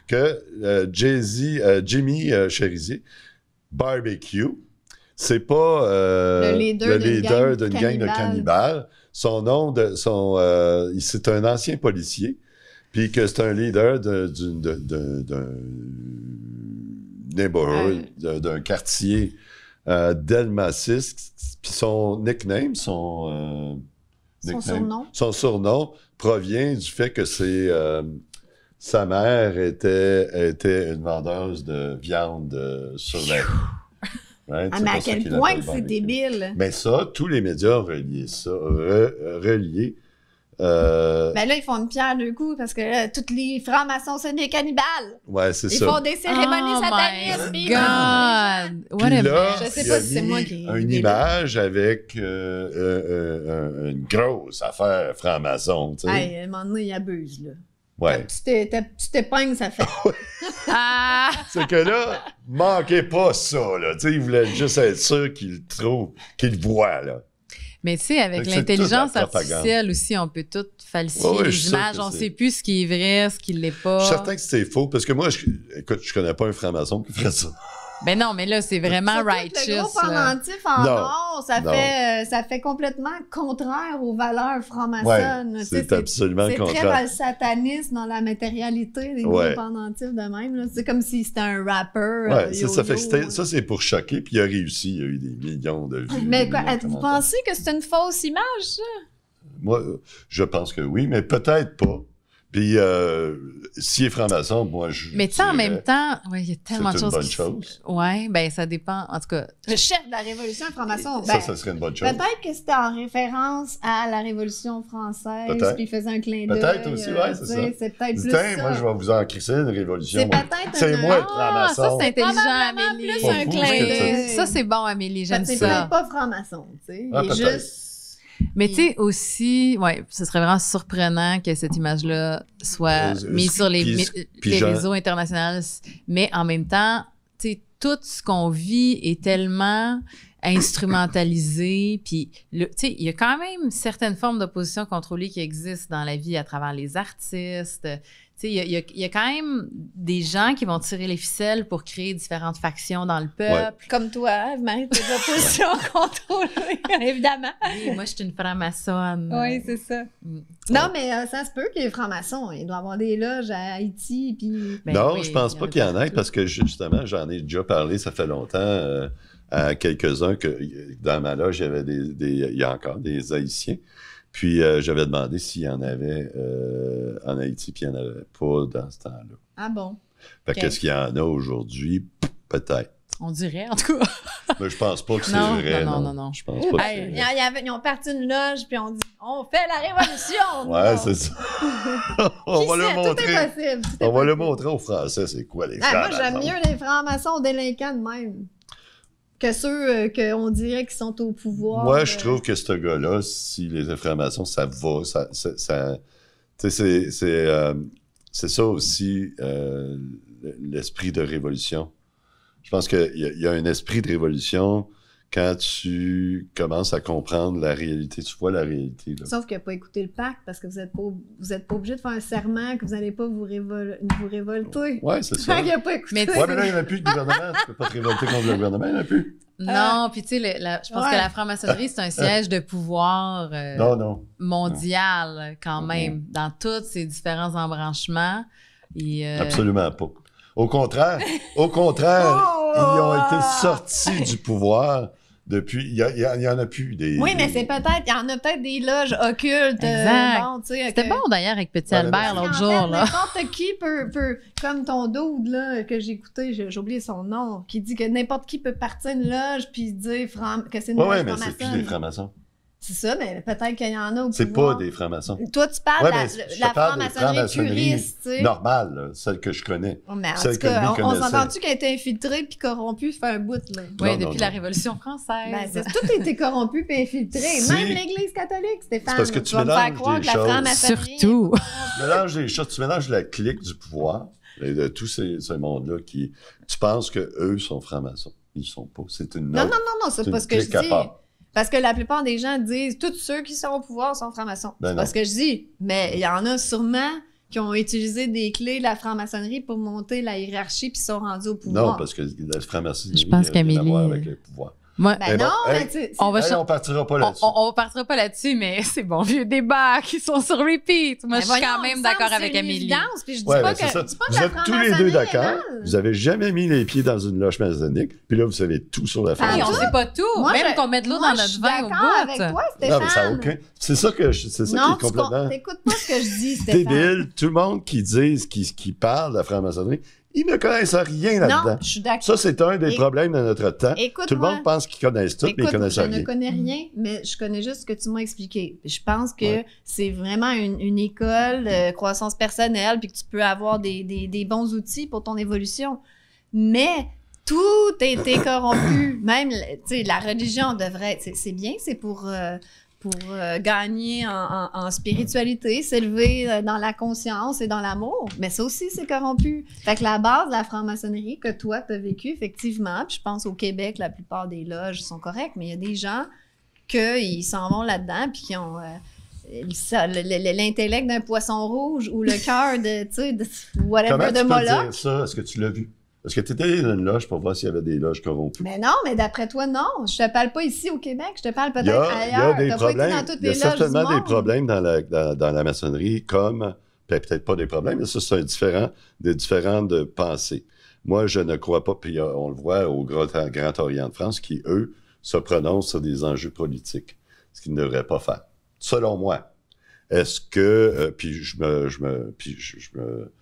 que euh, Jay-Z, euh, Jimmy Cherizier, barbecue, c'est pas le leader, d'une gang de cannibales son nom de son euh, c'est un ancien policier puis que c'est un leader d'un neighborhood d'un quartier euh, son nickname euh, son, surnom provient du fait que c'est euh, sa mère était, une vendeuse de viande sur la ah, mais à quel point que c'est débile. Mais ben ça, tous les médias ont relié ça, Relié. Mais euh, ben là, ils font une pierre deux coups parce que tous toutes les francs-maçons, c'est des cannibales. Ouais, c'est ça. Ils font des cérémonies oh satanistes. My God! là, je sais pas si c'est moi qui. Une image avec euh, euh, une grosse affaire franc-maçon. Tu sais. Hey, à un moment donné, là. Ouais. tu ça fait. Ah! C'est que là, manquez pas ça, là. il voulait juste être sûr qu'il trouve, qu'il voit, là. Mais tu sais, avec l'intelligence artificielle aussi, on peut tout falsifier les images. On ne sait plus ce qui est vrai, ce qui ne l'est pas. Je suis certain que c'est faux, parce que moi, je, écoute, je connais pas un franc-maçon qui ferait ça. Ben non, mais là, c'est vraiment righteous. Le gros pendentif en or, ça fait, euh, ça fait complètement contraire aux valeurs franc-maçonnes. c'est absolument contraire. C'est très satanisme, dans la matérialité des ouais. gros pendentifs de même. C'est comme si c'était un rapper. Euh, ça, c'est pour choquer, puis il a réussi. Il a eu des millions de vues. Mais quoi, vous pensez que c'est une fausse image, ça? Moi, euh, je pense que oui, mais peut-être pas. Puis, euh, s'il est franc-maçon, moi, je. Mais tu sais, en même temps, il y a tellement de choses. C'est une bonne chose. Oui, bien, ça dépend. En tout cas. Le chef de la Révolution, franc-maçon. ça, ben, ça serait une bonne chose. Peut-être que c'était en référence à la Révolution française, puis il faisait un clin d'œil. Peut-être aussi, euh, oui, c'est ça. C'est peut-être plus. Putain, moi, je vais vous en crisser une révolution. C'est peut-être C'est moi, être ah, franc-maçon. Ça, c'est intelligent, Amélie. plus un clin d'œil. Ça, c'est bon, Amélie, j'aime ça. C'est peut-être pas franc-maçon, tu sais. Ah, il juste mais tu sais, aussi, ouais, ce serait vraiment surprenant que cette image-là soit euh, mise sur les, réseaux internationaux. Mais en même temps, tu sais, tout ce qu'on vit est tellement instrumentalisé. Puis, tu sais, il y a quand même certaines formes d'opposition contrôlée qui existent dans la vie à travers les artistes. Tu sais, il y, y a, quand même des gens qui vont tirer les ficelles pour créer différentes factions dans le peuple. Comme toi, Marie, es opposition contrôlée, évidemment. Oui, moi, je suis une franc-maçonne. Oui, c'est ça. Mm. Non, mais euh, ça se peut qu'il ait les francs-maçons, ils doit avoir des loges à Haïti. Puis... Ben non, je pense pas qu'il y en ait parce que justement, j'en ai déjà parlé, ça fait longtemps. Euh, à quelques-uns que dans ma loge, il y avait des, il y a encore des Haïtiens. Puis euh, j'avais demandé s'il y en avait euh, en Haïti, puis il n'y en avait pas dans ce temps-là. Ah bon? qu'est-ce qu'il y en a aujourd'hui? Peut-être. On dirait, en tout cas. Mais je pense pas que c'est vrai. Non, non, non, non. Je pense pas que c'est Ils ont parti une loge, puis on dit on fait la révolution. ouais, c'est ça. on va le montrer. Tout on va le montrer aux Français, c'est quoi les ah, Moi, j'aime mieux les francs-maçons délinquants de même que ceux euh, qu'on dirait qui sont au pouvoir. Moi, je euh, trouve que ce gars-là, si les informations, ça va, ça, ça, euh, c'est, ça aussi l'esprit de révolution. Je pense qu'il y, a un esprit de révolution quand tu commences à comprendre la réalité, tu vois la réalité. Sauf qu'il n'a pas écouté le pacte parce que vous n'êtes pas, vous pas obligé de faire un serment que vous n'allez pas vous, vous révolter. Oui, c'est ça. il a pas écouté. Mais, ouais, mais là, il n'y a plus de gouvernement. tu ne peux pas te révolter contre le gouvernement, il n'y a plus. Ah. Non, puis tu sais, je pense que la franc-maçonnerie, c'est un siège de pouvoir euh, mondial quand même, dans tous ses différents embranchements. Euh, Absolument pas. Au contraire, au contraire, oh! ils ont été sortis du pouvoir depuis, il n'y en a plus des. Oui, mais c'est peut-être, il y en a peut-être des loges occultes. Euh, exact. C'était bon d'ailleurs avec Petit Albert l'autre jour. N'importe qui peut, peut, comme ton dude là, que j'ai écouté, j'ai oublié son nom, qui dit que n'importe qui peut partir une loge puis dire que c'est une ouais, loge Oui, mais c'est plus des francs-maçons. C'est ça, mais peut-être qu'il y en a au C'est pas des francs-maçons. Toi, tu parles de la, franc-maçonnerie puriste, tu sais. Normale, celle que je connais. en tout cas, on, s'entend-tu qu'elle a été infiltrée puis corrompue fait un bout, là? Oui, depuis la Révolution française. Ben, tout a été corrompu puis infiltré. Même l'Église catholique, Stéphane. parce que tu, tu mélanges des choses. Surtout. tu mélanges des choses. Tu mélanges la clique du pouvoir et de tous ces, ce monde-là qui... Tu penses qu'eux sont francs-maçons. Ils sont pas. C'est une. Non, non, non, non, c'est pas ce que je dis. Parce que la plupart des gens disent tous ceux qui sont au pouvoir sont francs-maçons. Ben parce que je dis. Mais il y en a sûrement qui ont utilisé des clés de la franc-maçonnerie pour monter la hiérarchie puis sont rendus au pouvoir. Non, parce que la franc-maçonnerie n'a rien à avec pouvoirs. Ben, ben non, on va partira pas là-dessus. On, partira pas là-dessus, mais c'est bon vieux débat qui sont sur repeat. Moi, ben je suis quand même d'accord avec Amélie. pas pas vous êtes tous les deux d'accord. Vous avez jamais mis les pieds dans une loge maçonnique, puis là vous savez tout sur la France. Ah, on sait pas tout. même qu'on met de l'eau dans notre vin au bout. Avec ah, non, ça aucun. C'est ça que je... c'est ça qui est complètement. T'écoutes pas ce que je dis, Stéphane. Débile, tout le monde qui dit, qui, qui parle de la franc-maçonnerie ils ne connaissent rien là-dedans. je suis d'accord. Ça, c'est un des problèmes de notre temps. tout le monde pense qu'ils connaissent tout, mais ils connaissent rien. Je ne connais rien, mais je connais juste ce que tu m'as expliqué. Je pense que c'est vraiment une, école de euh, croissance personnelle, puis que tu peux avoir des, bons outils pour ton évolution. Mais tout a été corrompu. Même, tu sais, la religion devrait. C'est bien, c'est pour euh, pour euh, gagner en, spiritualité, s'élever euh, dans la conscience et dans l'amour. Mais ça aussi, c'est corrompu. Fait que la base de la franc-maçonnerie que toi, tu as vécu, effectivement, puis je pense au Québec, la plupart des loges sont correctes, mais il y a des gens qui s'en vont là-dedans, puis qui ont... Euh, l'intellect d'un poisson rouge ou le cœur de, tu sais, whatever de tu Est-ce que tu l'as vu? Est-ce que tu étais dans une loge pour voir s'il y avait des loges corrompues? Mais non, mais d'après toi, non. Je te parle pas ici au Québec, je te parle peut-être ailleurs. Il y a des problèmes. Dans y a certainement des problèmes dans la, maçonnerie, comme ben, peut-être pas des problèmes, mais ça, c'est différent des différentes pensées. Moi, je ne crois pas, puis euh, on le voit au Grand, Grand Orient de France, qui, eux, se prononcent sur des enjeux politiques, ce qu'ils ne devraient pas faire. Selon moi, est-ce que, euh, puis je je puis je me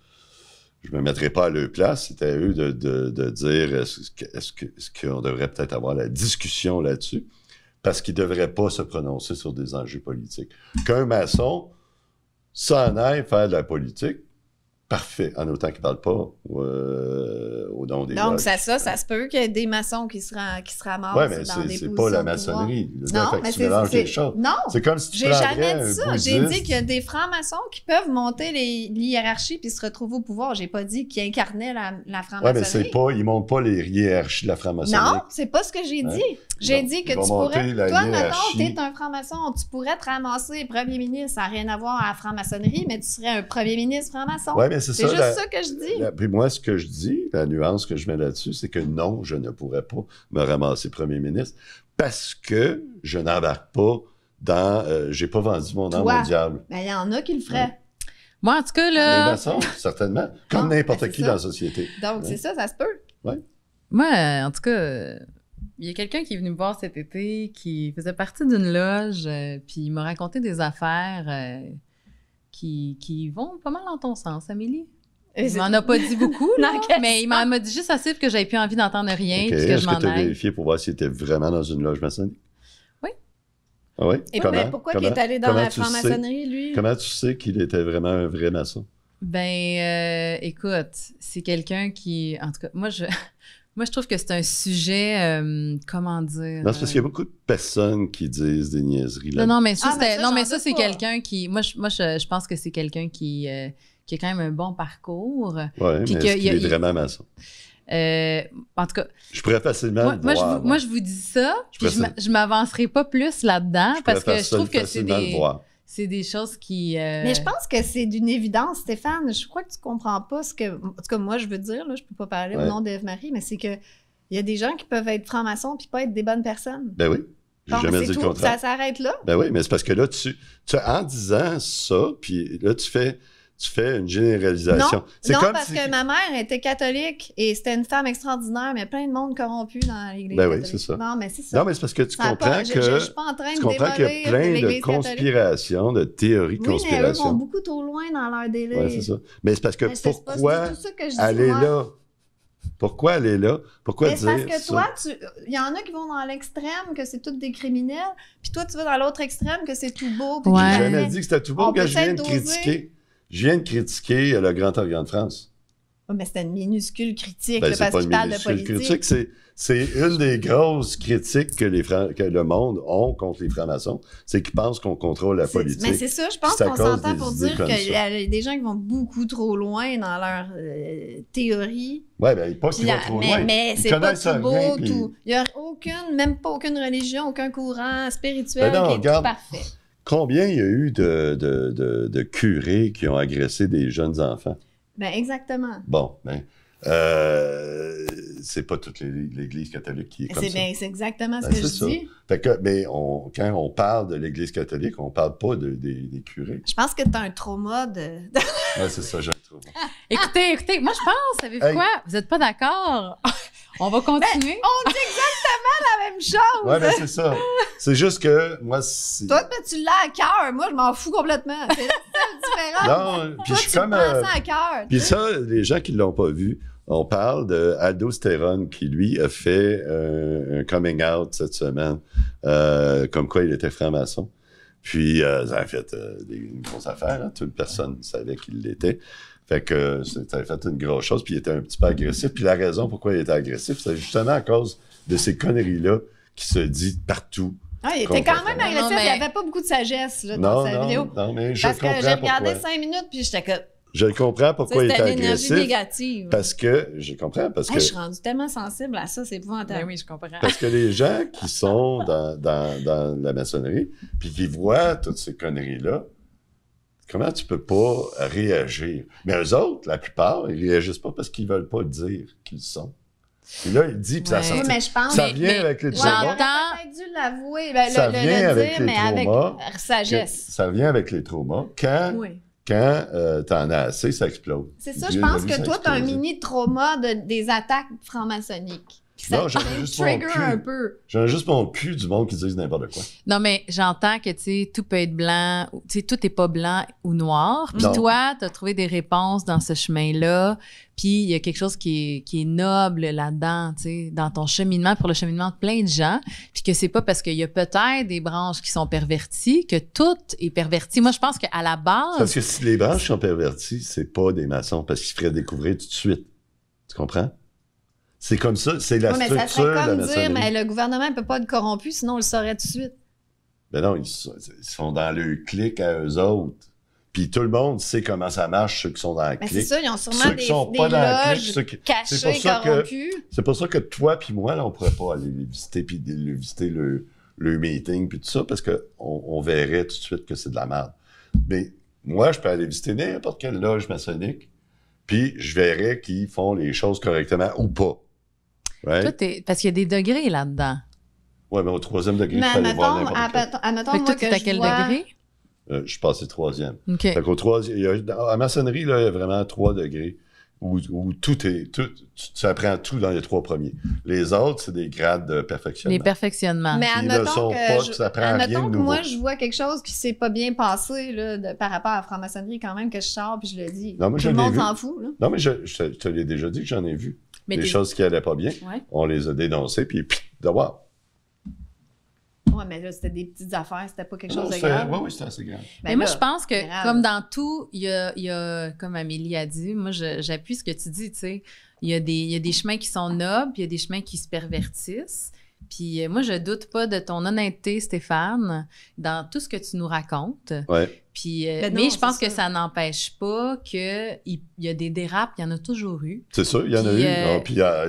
je me mettrai pas à leur place. C'était à eux de, de, de dire est-ce qu'on est devrait peut-être avoir la discussion là-dessus, parce qu'ils ne devraient pas se prononcer sur des enjeux politiques. Qu'un maçon s'en aille faire de la politique, parfait, en autant qu'ils ne parlent pas euh, au nom des Donc, ça, ça, se peut qu'il y ait des maçons qui se, ramassent Oui, mais c'est, n'est pas la maçonnerie. non, mais c'est, c'est, Non, c'est comme si tu j'ai jamais dit ça. J'ai dit qu'il y a des francs-maçons qui peuvent monter hiérarchies puis se retrouver au pouvoir. J'ai pas dit qu'ils incarnaient la, la franc-maçonnerie. Oui, mais c'est pas, ils montent pas les hiérarchies de la franc-maçonnerie. Non, c'est pas ce que j'ai dit. J'ai dit que tu pourrais. Toi, maintenant, tu es un franc-maçon. Tu pourrais te ramasser premier ministre. Ça n'a rien à voir à la franc-maçonnerie, mais tu serais un premier ministre franc-maçon. Oui, mais c'est ça. C'est juste ça que je dis. puis moi, ce que je dis, la nuance que je mets là-dessus, c'est que non, je ne pourrais pas me ramasser premier ministre parce que je n'embarque pas dans. Euh, j'ai pas vendu mon âme au diable. Mais ben, il y en a qui le feraient. Moi, en tout cas, là. Les maçons, certainement. Comme ah, n'importe ben, qui dans la société. Donc, c'est ça, ça se peut. Oui. Moi, en tout cas, euh, il y a quelqu'un qui est venu me voir cet été qui faisait partie d'une loge, euh, puis il m'a raconté des affaires euh, qui, qui, vont pas mal dans ton sens, Amélie. Il m'en a pas dit beaucoup, là, mais il m'a dit juste assez pour que j'avais plus envie d'entendre rien. Okay. Est-ce que tu as vérifié pour voir s'il était vraiment dans une loge maçonnique? Oui. Ah oui? Et comment, pourquoi il est allé dans la franc-maçonnerie, lui? Comment tu sais qu'il était vraiment un vrai maçon? Ben, euh, écoute, c'est quelqu'un qui. En tout cas, moi, je. Moi, je trouve que c'est un sujet, euh, comment dire. Non, parce qu'il y a euh, beaucoup de personnes qui disent des niaiseries là. Non, mais ça, ah, c'est quelqu'un qui. Moi, je, pense que c'est quelqu'un euh, qui, a quand même un bon parcours. Oui, mais est, vraiment maçon? en tout cas, je pourrais facilement. Moi, je, moi. je, vous dis ça, je, je m'avancerai pas plus là-dedans parce que je trouve que c'est des c'est des choses qui. Euh, mais je pense que c'est d'une évidence, Stéphane. Je crois que tu comprends pas ce que. En tout cas, moi, je veux dire, je je peux pas parler au nom d'Ève-Marie, mais c'est que il y a des gens qui peuvent être francs-maçons puis pas être des bonnes personnes. Ben oui. J'ai jamais dit le contraire. Ça s'arrête là. Ben oui, mais c'est parce que là, tu, en disant ça, puis là, tu fais tu fais une généralisation. Non, parce que ma mère était catholique et c'était une femme extraordinaire, mais plein de monde corrompu dans l'Église ben oui, c'est ça. Non, mais c'est ça. Non, mais c'est parce que tu comprends que... Je, suis pas en train tu comprends qu'il y a euh, plein de conspirations, de théories de oui, conspiration. Mais eux vont beaucoup trop loin dans leur délire. Oui, c'est ça. Mais c'est parce que pourquoi elle est là? Pourquoi elle est là? Pourquoi dire ça? Parce que toi, il y en a qui vont dans l'extrême, que c'est tout des criminels, puis toi, tu vas dans l'autre extrême, que c'est tout beau. Ouais. J'ai jamais dit que c'était tout beau, que je viens de critiquer. Je viens de critiquer euh, le Grand Orient de France. mais c'est une minuscule critique, ben, parce qu'il parle de politique. critique, c'est une des grosses critiques que, les que le monde a contre les francs-maçons, c'est qu'ils pensent qu'on contrôle la politique. Mais c'est ça, je pense qu'on s'entend pour dire qu'il y a des gens qui vont beaucoup trop loin dans leur euh, théorie. Oui, bien, pas qu'ils vont trop loin. Mais c'est pas tout beau, Il n'y a aucune, même pas aucune religion, aucun courant spirituel ben qui est parfait. Combien il y a eu de, curés qui ont agressé des jeunes enfants? Ben exactement. Bon, ben, euh, c'est pas toute l'Église catholique qui est comme ça. Ben, c'est exactement ce ben, que je dis. mais quand on parle de l'Église catholique, on parle pas de, des curés. Je pense que tu as un trauma de... ouais, c'est ça, j'ai un trauma. écoutez, écoutez, moi je pense, savez-vous quoi? Vous n'êtes pas d'accord? On va ben, continuer. on dit exactement la même chose. Oui, ben c'est ça. C'est juste que moi, c'est. Toi, tu l'as à cœur. Moi, je m'en fous complètement. C'est la différence. Non, puis je suis comme. Euh, à cœur. Puis ça, les gens qui ne l'ont pas vu, on parle de Steron qui, lui, a fait euh, un coming out cette semaine, euh, comme quoi il était franc-maçon. Puis, ça a fait une grosse affaire. Hein. Toute personne savait qu'il l'était. Fait que ça fait une grosse chose, puis il était un petit peu agressif. Puis la raison pourquoi il était agressif, c'est justement à cause de ces conneries-là qui se disent partout. Ah, il était quand même agressif, mais... il n'avait pas beaucoup de sagesse là, dans non, sa vidéo. Non, mais je Parce que j'ai regardé cinq minutes, puis j'étais comme... Je comprends pourquoi il était agressif. négative. Parce que, je comprends, parce que... Je suis rendu tellement sensible à ça, c'est épouvantable. Ben oui, je comprends. Parce que les gens qui sont dans, dans, dans la maçonnerie, puis qui voient toutes ces conneries-là, Comment tu peux pas réagir? Mais eux autres, la plupart, ils réagissent pas parce qu'ils veulent pas dire qu'ils sont. Et là, il dit, puis ça sort. mais je pense, ça vient avec les traumas. J'aurais dû l'avouer, ben, ça vient avec les traumas. sagesse. Ça vient avec les traumas. Quand quand euh, en as assez, ça explose. C'est ça, je pense que toi, tu as un mini trauma des attaques franc-maçonniques j'en juste mon cul. un peu. juste mon cul du monde qui dit n'importe quoi. Non, mais j'entends que, tout peut être blanc, tu tout n'est pas blanc ou noir. Puis toi, tu as trouvé des réponses dans ce chemin-là. Puis il y a quelque chose qui est, noble là-dedans, tu dans ton cheminement, pour le cheminement de plein de gens. Puis que c'est pas parce qu'il y a peut-être des branches qui sont perverties que tout est perverti. Moi, je pense qu'à la base. Parce que si les branches sont perverties, c'est pas des maçons, parce qu'ils feraient découvrir tout de suite. Tu comprends? C'est comme ça, c'est la oui, mais ça serait comme dire, mais le gouvernement ne peut pas être corrompu, sinon on le saurait tout de suite. Ben non, ils, sont dans le clic à eux autres. Puis tout le monde sait comment ça marche, ceux qui sont dans le clic. C'est ça, ils ont sûrement des, loges cachées, corrompues. C'est pour ça que toi puis moi, on on pourrait pas aller visiter puis visiter le, meeting puis tout ça, parce qu'on verrait tout de suite que c'est de la merde. Mais moi, je peux aller visiter n'importe quelle loge maçonnique, puis je verrais qu'ils font les choses correctement ou pas parce qu'il y a des degrés là-dedans. Oui, mais au troisième degré, tu peux aller voir n'importe à, quel degré? Euh, je suis passé troisième. OK. Fait qu'au troisième, il y a, maçonnerie, là, il y a vraiment trois degrés où, tout est, tout, tu, apprends tout dans les trois premiers. Les autres, c'est des grades de perfectionnement. Les perfectionnements. Mais Ils ne sont que pas, je, rien Que moi, je vois quelque chose qui ne s'est pas bien passé là, par rapport à la franc-maçonnerie quand même, que je sors puis je le dis. Non, mais tout le monde s'en fout. Non, mais je, je, je te l'ai déjà dit que j'en ai vu des choses qui n'allaient pas bien. On les a dénoncées, puis voir. Oui, mais là, c'était des petites affaires, c'était pas quelque chose de grave. Oui, oui, c'était assez grave. Ben mais moi, je pense que, comme dans tout, il y a, comme Amélie a dit, moi, j'appuie ce que tu dis, tu sais. Il y, a des, y a des chemins qui sont nobles, puis il y a des chemins qui se pervertissent. Puis euh, moi, je doute pas de ton honnêteté, Stéphane, dans tout ce que tu nous racontes. Ouais. Euh, ben mais je pense que ça, n'empêche pas qu'il y a des dérapes, il y en a toujours eu. C'est sûr, il y en a eu. Euh, ah,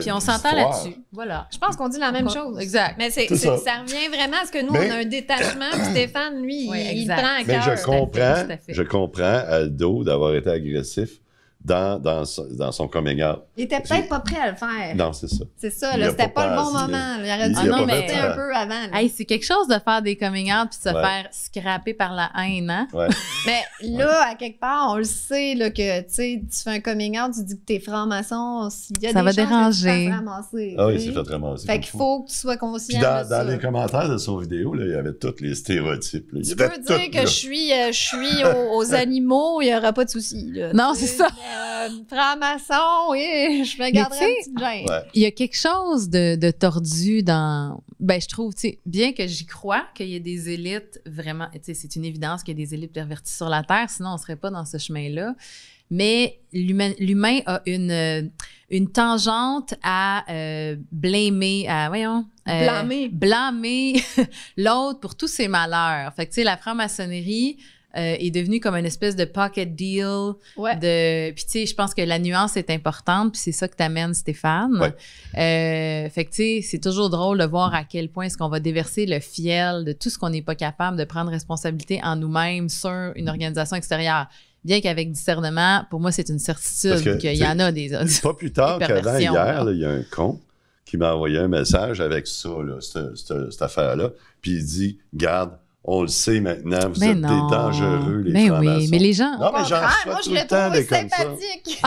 puis, on s'entend là-dessus. Voilà. Je pense qu'on dit la même chose. Exact. Mais c'est, ça. revient vraiment à ce que nous, on a un détachement. Stéphane, lui, il prend à cœur. Mais je comprends, je comprends Aldo d'avoir été agressif dans, dans, son coming out. Il était peut-être pas prêt à le faire. Non, c'est ça. C'est ça, là, c'était pas, le bon moment. Il aurait dû le mais... un peu avant. c'est quelque chose de faire des coming out puis se faire scraper par la haine, hein? Ouais. mais là, à quelque part, on le sait là, que tu fais un coming out, tu dis que t'es franc-maçon, s'il y a ça des va déranger. ah oui, c'est fait ramasser. Fait qu'il faut que tu sois conscient. dans, dans les commentaires de son vidéo, là, il y avait tous les stéréotypes. Tu peux dire que je suis, euh, je suis aux, animaux, il n'y aura pas de soucis Non, c'est ça euh, franc-maçon, oui, je me garder un petit gêne. Il y a quelque chose de, de tordu dans. Ben, je trouve, tu sais, bien que j'y crois qu'il y ait des élites vraiment. Tu sais, c'est une évidence qu'il y a des élites perverties sur la Terre, sinon on ne serait pas dans ce chemin-là. Mais l'humain a une, euh, une tangente à euh, blâmer, à, voyons, euh, blâmer, l'autre pour tous ses malheurs. Fait que, tu sais, la franc-maçonnerie, euh, est devenu comme une espèce de pocket deal. De, puis tu sais, je pense que la nuance est importante, puis c'est ça que t'amènes Stéphane. Euh, fait que tu sais, c'est toujours drôle de voir à quel point est-ce qu'on va déverser le fiel de tout ce qu'on n'est pas capable de prendre responsabilité en nous-mêmes sur une mm-hmm. organisation extérieure bien qu'avec discernement, pour moi, c'est une certitude qu'il y en a des autres. Pas plus tard qu'avant hier, il y a un con qui m'a envoyé un message avec ça, là, cette affaire-là. Puis il dit Garde, on le sait maintenant, vous êtes des dangereux, les Mais oui, mais les gens. Non, mais j'en moi, je tout le temps des sympathique.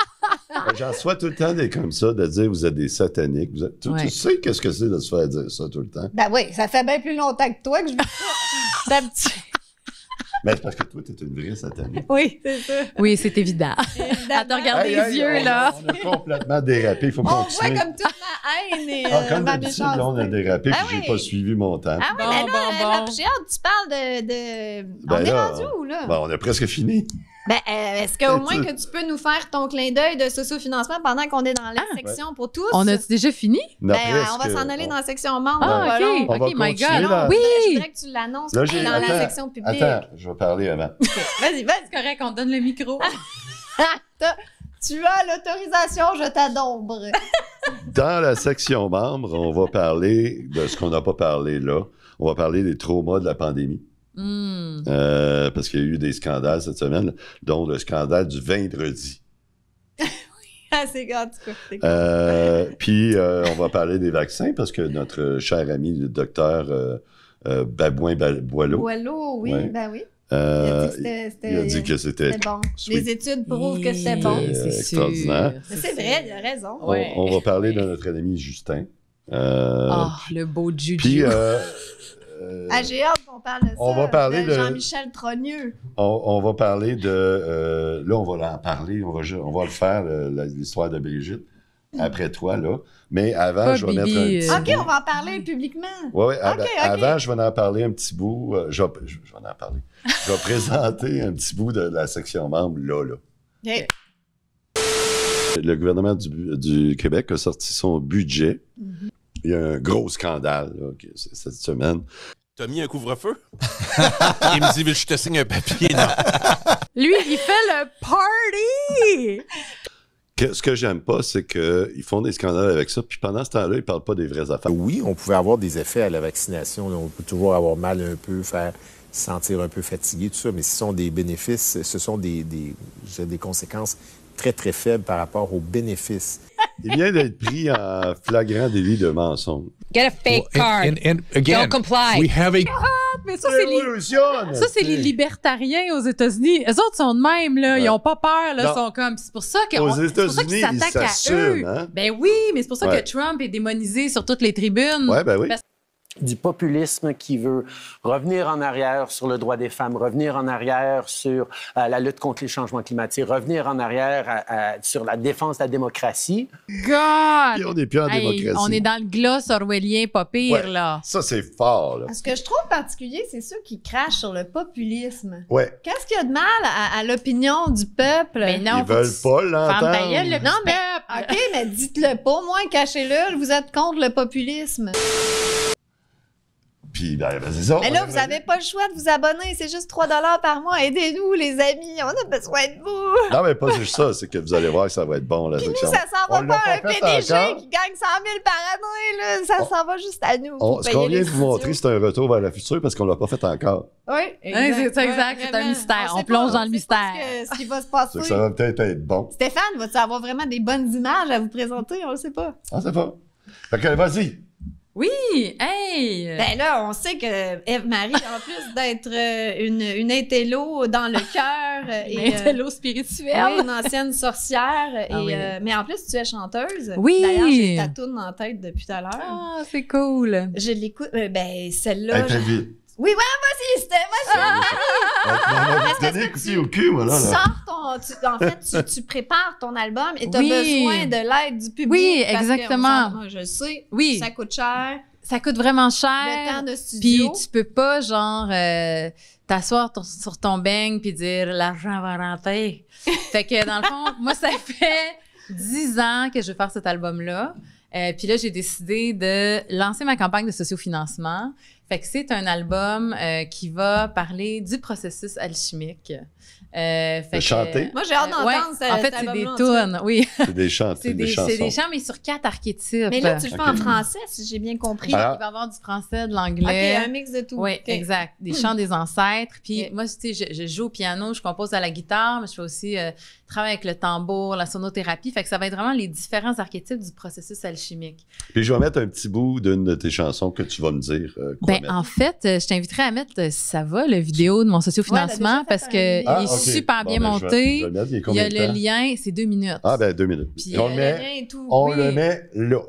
j'en sois tout le temps des comme ça, de dire vous êtes des sataniques. Vous tu, sais qu'est-ce que c'est de se faire dire ça tout le temps? Ben oui, ça fait bien plus longtemps que toi que je d'habitude. Mais ben, c'est parce que toi, tu es une vraie satanée. Oui, c'est ça. Oui, c'est évident. à te regarder les yeux, là. On a complètement dérapé. Il faut pas On voit comme toute ma haine et. Ah, comme euh, d'habitude, on a dérapé, puis ah j'ai pas suivi mon temps. Ah oui, mais là, bon, j'ai tu parles de. de... Ben on est rendu où, là? Ben, on a presque fini. Ben, euh, est-ce qu'au moins que tu peux nous faire ton clin d'œil de socio-financement pendant qu'on est dans la ah, section pour tous? On a déjà fini? Ben, on va s'en euh, aller dans la section membre. Ah, OK. my God. Oui. Je voudrais que tu l'annonces dans la section publique. Attends, je vais parler avant. Vas-y, vas-y, correct, on donne le micro. Ah, tu as l'autorisation, je t'adombre. dans la section membre, on va parler de ce qu'on n'a pas parlé là. On va parler des traumas de la pandémie. Hmm. Euh, parce qu'il y a eu des scandales cette semaine, dont le scandale du vendredi. oui, ah, c'est grave, euh, Puis euh, on va parler des vaccins parce que notre cher ami, le docteur Babouin Boileau. Boileau, oui, ben oui. il, a dit que c'était bon. Les études prouvent que c'était bon. C'est extraordinaire. C'est vrai, il a raison. On, va parler de notre ami Justin. Ah, le beau Juju. Puis, ah, euh, j'ai parle de ça. Euh, on va parler de, Jean-Michel Trogneux. On, va parler de. là, on va en parler. On va, le faire, euh, l'histoire de Brigitte. Après toi, là. Mais avant, je vais mettre. Un petit OK, on va en parler publiquement. Oui, oui. Avant, je vais en parler un petit bout. Je vais, en parler. Je vais présenter un petit bout de la section membre, là, là. Le gouvernement du, Québec a sorti son budget. Mm-hmm il y a un gros scandale cette semaine. T'as mis un couvre-feu? il me dit, je te signe un papier. Non. Lui, il fait le party! ce que j'aime pas, c'est qu'ils font des scandales avec ça, puis pendant ce temps-là, ils parlent pas des vraies affaires. Oui, on pouvait avoir des effets à la vaccination. on peut toujours avoir mal un peu, faire sentir un peu fatigué, tout ça, mais ce sont des bénéfices, ce sont des, des, des conséquences très, très faibles par rapport aux bénéfices. Il vient d'être pris en flagrant délit de mensonge. Get a fake card. again, Don't comply. We have a... Ah, ça, c'est les... Ça, c'est les libertariens aux États-Unis. Eux autres sont de même, là. Ils n'ont pas peur, là. sont comme... C'est pour ça qu'ils s'attaquent à eux. Hein. Ben oui, mais c'est pour ça que Trump est démonisé sur toutes les tribunes. Ouais, ben oui du populisme qui veut revenir en arrière sur le droit des femmes, revenir en arrière sur euh, la lutte contre les changements climatiques, revenir en arrière euh, euh, sur la défense de la démocratie. God! on n'est plus en démocratie. On est dans le gloss orwellien, pas pire, là. Ça, c'est fort, là. Ce que je trouve particulier, c'est ceux qui crachent sur le populisme. Ouais. Qu'est-ce qu'il y a de mal à, l'opinion du peuple? Mais non, Ils veulent pas l'entendre. Le non, mais, OK, mais dites-le pas, moins cachez-le. Vous êtes contre le populisme. Puis, ben, ben, ça. Mais là, vous n'avez pas le choix de vous abonner. C'est juste 3 par mois. Aidez-nous, les amis. On a besoin de vous. Non, mais pas juste ça. C'est que vous allez voir que ça va être bon. Là, Puis nous, ça s'en va pas à un PDG qui gagne 100 000 par année. Là. Ça s'en va juste à nous. ce qu'on vient de vous montrer, c'est un retour vers le futur parce qu'on ne l'a pas fait encore. Oui, c'est exact. c'est un mystère. On, plonge dans le mystère. ce qui va se passer. Que ça va peut-être être bon. Stéphane, vas-tu avoir vraiment des bonnes images à vous présenter? On ne sait pas. On ne sait pas. Fait que, vas-y. Oui! Hey! Ben là, on sait que Eve marie en plus d'être euh, une, une intello dans le cœur. Euh, une et, euh, intello spirituelle. une ancienne sorcière. Ah et, mais en plus, tu es chanteuse. Oui! D'ailleurs, j'ai ta toune en tête depuis tout à l'heure. Ah, c'est cool! Je l'écoute. ben, celle-là. Oui, ouais, moi aussi, c'était, moi y Ah, ah, coup de au cul, voilà. Là. Tu sors ton, en fait, tu, prépares ton album et tu as besoin de l'aide du public. Oui, exactement. Parce que, moi, je sais, oui. ça coûte cher. Ça coûte vraiment cher. Le temps de studio. Puis tu peux pas, genre, euh, t'asseoir sur ton beigne puis dire « l'argent va rentrer ». Fait que, dans le fond, moi, ça fait dix ans que je veux faire cet album-là. Euh, puis là, j'ai décidé de lancer ma campagne de sociofinancement c'est un album euh, qui va parler du processus alchimique euh, fait chanter. Euh, moi, j'ai hâte d'entendre ça. en fait, c'est des tunes, oui. C'est des chants, c'est des, chants, mais sur quatre archétypes. Mais là, tu le fais en français, si j'ai bien compris. Ah. il va y avoir du français, de l'anglais. OK, un mix de tout. Oui, exact. Des hmm. chants des ancêtres. Puis moi, tu sais, je, joue au piano, je compose à la guitare, mais je fais aussi euh, avec le tambour, la sonothérapie. Fait que ça va être vraiment les différents archétypes du processus alchimique. Puis je vais mettre un petit bout d'une de tes chansons que tu vas me dire. Euh, ben, en fait, je t'inviterai à mettre, si ça va, la vidéo de mon ben, socio-financement parce que super bien ben, monté. il, y a le lien, c'est deux minutes. Ah, ben deux minutes. Puis on, euh, le met, lien on le met là.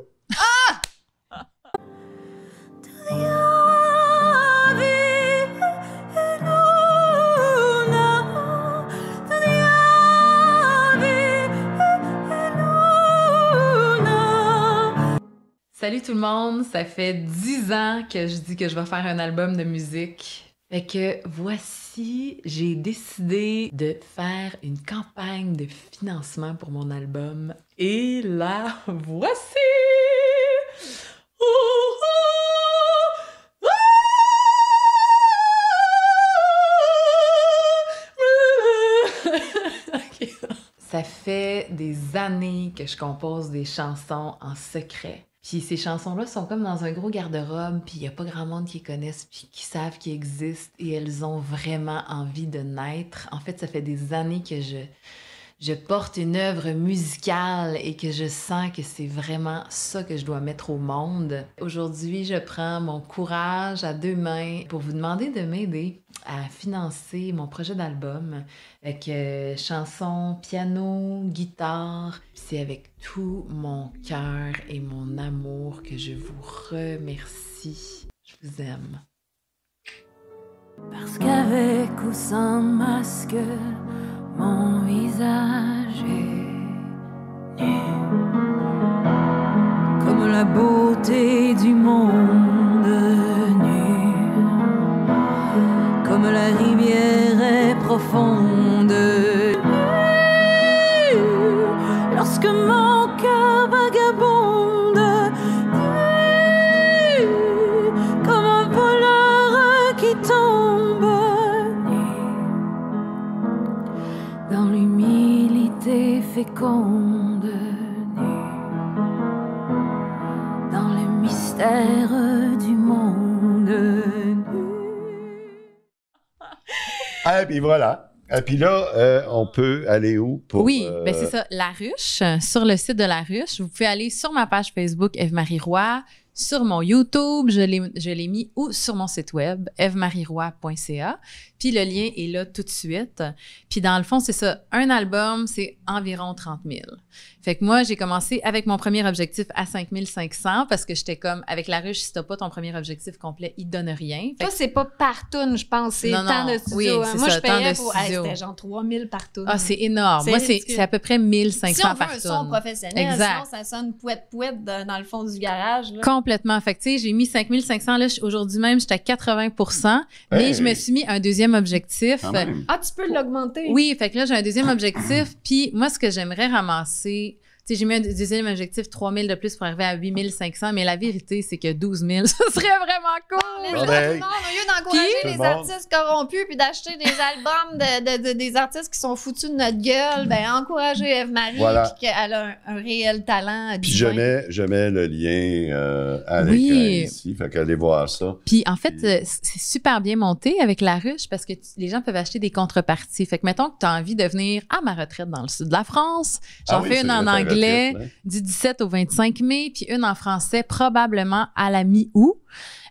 Salut tout le monde, ça fait dix ans que je dis que je vais faire un album de musique. Fait que voici, j'ai décidé de faire une campagne de financement pour mon album. Et la voici! Ça fait des années que je compose des chansons en secret puis ces chansons-là sont comme dans un gros garde-robe, puis il n'y a pas grand monde qui les connaissent, puis qui savent qu'ils existent, et elles ont vraiment envie de naître. En fait, ça fait des années que je, je porte une œuvre musicale et que je sens que c'est vraiment ça que je dois mettre au monde. Aujourd'hui, je prends mon courage à deux mains pour vous demander de m'aider à financer mon projet d'album avec euh, chansons, piano, guitare. C'est avec tout mon cœur et mon amour que je vous remercie. Je vous aime. Parce qu'avec ou sans masque, mon visage est nu. Comme la beauté du monde nu. Comme la rivière est profonde. dans le mystère du monde. Ah, et puis voilà. Et ah, puis là, euh, on peut aller où pour. Oui, euh, ben, c'est ça. La Ruche, sur le site de La Ruche. Vous pouvez aller sur ma page Facebook, Eve-Marie Roy sur mon YouTube, je l'ai mis ou sur mon site web, evmarieroy.ca. Puis le lien est là tout de suite. Puis dans le fond, c'est ça, un album, c'est environ 30 000. Fait que moi, j'ai commencé avec mon premier objectif à 5 500 parce que j'étais comme, avec la ruche, si t'as pas ton premier objectif complet, il donne rien. Toi, c'est pas partout je pense, c'est tant de studio. Hein. Moi, je payais pour, c'était genre 3 000 par Ah, c'est énorme. Moi, c'est à peu près 1500 par Si on veut un son professionnel, ça sonne pouet-pouet dans le fond du garage. Là. Complètement. Fait tu sais, j'ai mis 5500. Là, aujourd'hui même, j'étais à 80 mais je me suis mis un deuxième objectif. Ah, tu peux l'augmenter. Oui, fait là, j'ai un deuxième objectif. Puis moi, ce que j'aimerais ramasser, sais, j'ai mis un deuxième objectif, 3000 de plus pour arriver à 8500, mais la vérité, c'est que 12 000, ce serait vraiment cool. Ah, ah, ben, tout le ont au lieu d'encourager les artistes corrompus puis d'acheter des albums des artistes qui sont foutus de notre gueule, ben, encourager Eve-Marie voilà. qu'elle a un, réel talent. Puis je mets, le lien euh, avec à ici, fait qu'allez voir ça. Puis en fait, euh, c'est super bien monté avec la ruche parce que les gens peuvent acheter des contreparties. Fait que mettons que tu as envie de venir à ma retraite dans le sud de la France, j'en ah fais une en anglais du 17 au 25 mai, puis une en français probablement à la mi-août.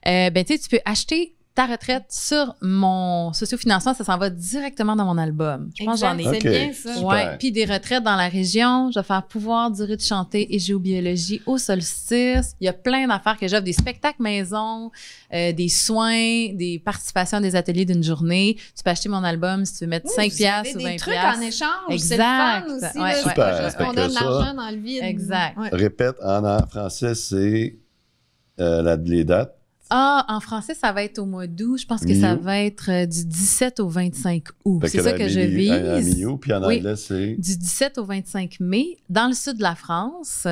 Euh, ben, tu peux acheter ta retraite sur mon socio-financement, ça s'en va directement dans mon album. Je pense j'en ai. bien ça. Ouais. Puis des retraites dans la région, je vais faire pouvoir durer de chanter et géobiologie au solstice. Il y a plein d'affaires que j'offre, des spectacles maison, euh, des soins, des participations à des ateliers d'une journée. Tu peux acheter mon album si tu veux mettre 5 piastres ou 20 des trucs en échange, exact. c'est le fun aussi. Super, ouais. Juste l'argent dans le vide. Exact. Répète, en français, c'est euh, les dates. Ah, en français, ça va être au mois d'août. Je pense que ça va être euh, du 17 au 25 août. C'est ça que je euh, vise. Du 17 au 25 mai, dans le sud de la France.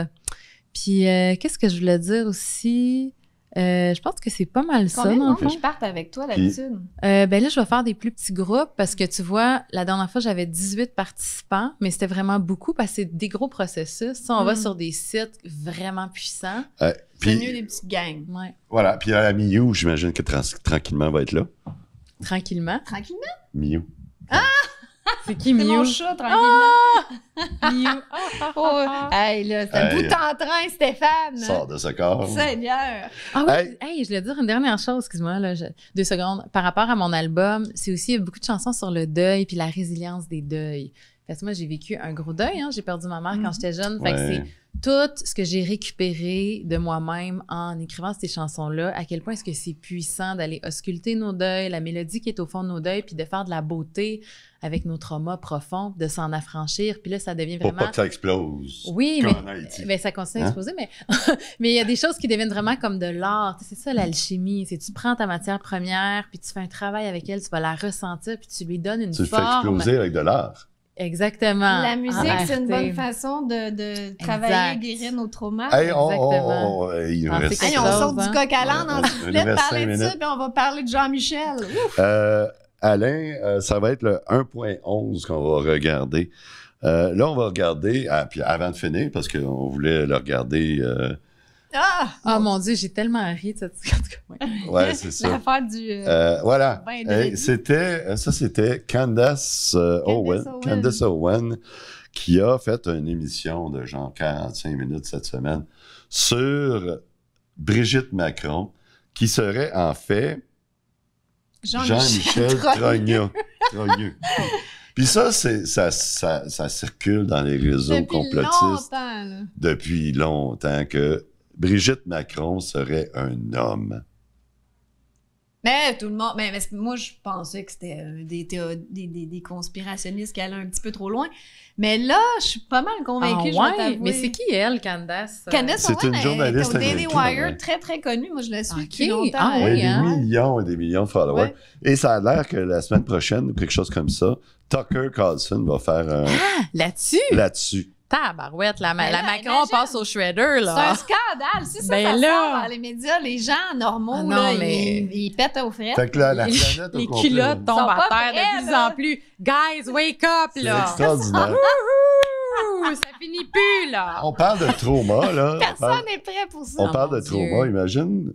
Puis euh, qu'est-ce que je voulais dire aussi? Euh, je pense que c'est pas mal ça. Combien de monde avec toi d'habitude? Euh, ben là, je vais faire des plus petits groupes parce que tu vois, la dernière fois, j'avais 18 participants, mais c'était vraiment beaucoup parce que c'est des gros processus. on va hmm. sur des sites vraiment puissants. Euh, c'est mieux des petites gangs. Voilà. Puis à Miou, j'imagine que tranquillement va être là. Tranquillement? Tranquillement? Miou. Ah! C'est qui Mew? C'est mon chat, tranquillement. Ah! Mew. Ah, ah, oh, hey, là, c'est un bout en train, Stéphane. Sors de ce corps. Seigneur. Ah oui, hey. je vais dire une dernière chose, excuse-moi, là, deux secondes. Par rapport à mon album, c'est aussi beaucoup de chansons sur le deuil puis la résilience des deuils. Parce que moi, j'ai vécu un gros deuil. Hein. J'ai perdu ma mère quand mhm. j'étais jeune. Fait que c'est tout ce que j'ai récupéré de moi-même en écrivant ces chansons-là, à quel point est-ce que c'est puissant d'aller ausculter nos deuils, la mélodie qui est au fond de nos deuils, puis de faire de la beauté avec nos traumas profonds, de s'en affranchir. Puis là, ça devient vraiment... Pour pas que ça explose. Oui, mais, ben, ça continue à hein? exploser. Mais il y a des choses qui deviennent vraiment comme de l'art. C'est ça l'alchimie. C'est tu prends ta matière première, puis tu fais un travail avec elle, tu vas la ressentir, puis tu lui donnes une tu forme. fais exploser avec de l'art. Exactement. La musique, c'est une bonne façon de, travailler et guérir nos traumas. Exactement. On, sort du hein? coq à l'âne, on parler de ça, puis on va parler de Jean-Michel. Euh, Alain, euh, ça va être le 1.11 qu'on va regarder. Euh, là, on va regarder, ah, puis avant de finir, parce qu'on voulait le regarder ah! Oh mon Dieu, j'ai tellement ri. de cette tout ouais, c'est ça. Euh, euh, voilà. c'était, euh, ça, c'était Candace, Owen, Candace Owen qui a fait une émission de genre 45 minutes cette semaine sur Brigitte Macron, qui serait en fait Jean-Michel Trognon. Puis ça, ça, circule dans les réseaux complotistes depuis longtemps que Brigitte Macron serait un homme. Mais tout le monde. Mais, moi, je pensais que c'était euh, des, des, des, conspirationnistes qui allaient un petit peu trop loin. Mais là, je suis pas mal convaincue. Ah, ouais? mais c'est qui elle, Candace? Euh? Candace c'est une journaliste. Elle, elle, au Daily Wire, très, très connue. Moi, je la suis qui longtemps. Ah, Des hein? millions et des millions de followers. Et ça a l'air que la semaine prochaine, ou quelque chose comme ça, Tucker Carlson va faire un. Ah, là-dessus? Là-dessus. Tabarouette, la, ben la Macron passe au shredder, là. C'est un scandale. Si ça, ben ça sort dans les médias, les gens normaux, ah là, ils, pètent aux frères. Fait que la planète Les culottes tombent à terre de plus en plus. Guys, wake up, là! C'est extraordinaire. ça finit plus, là! On parle de trauma, là. Personne n'est prêt pour ça. On parle de trauma, imagine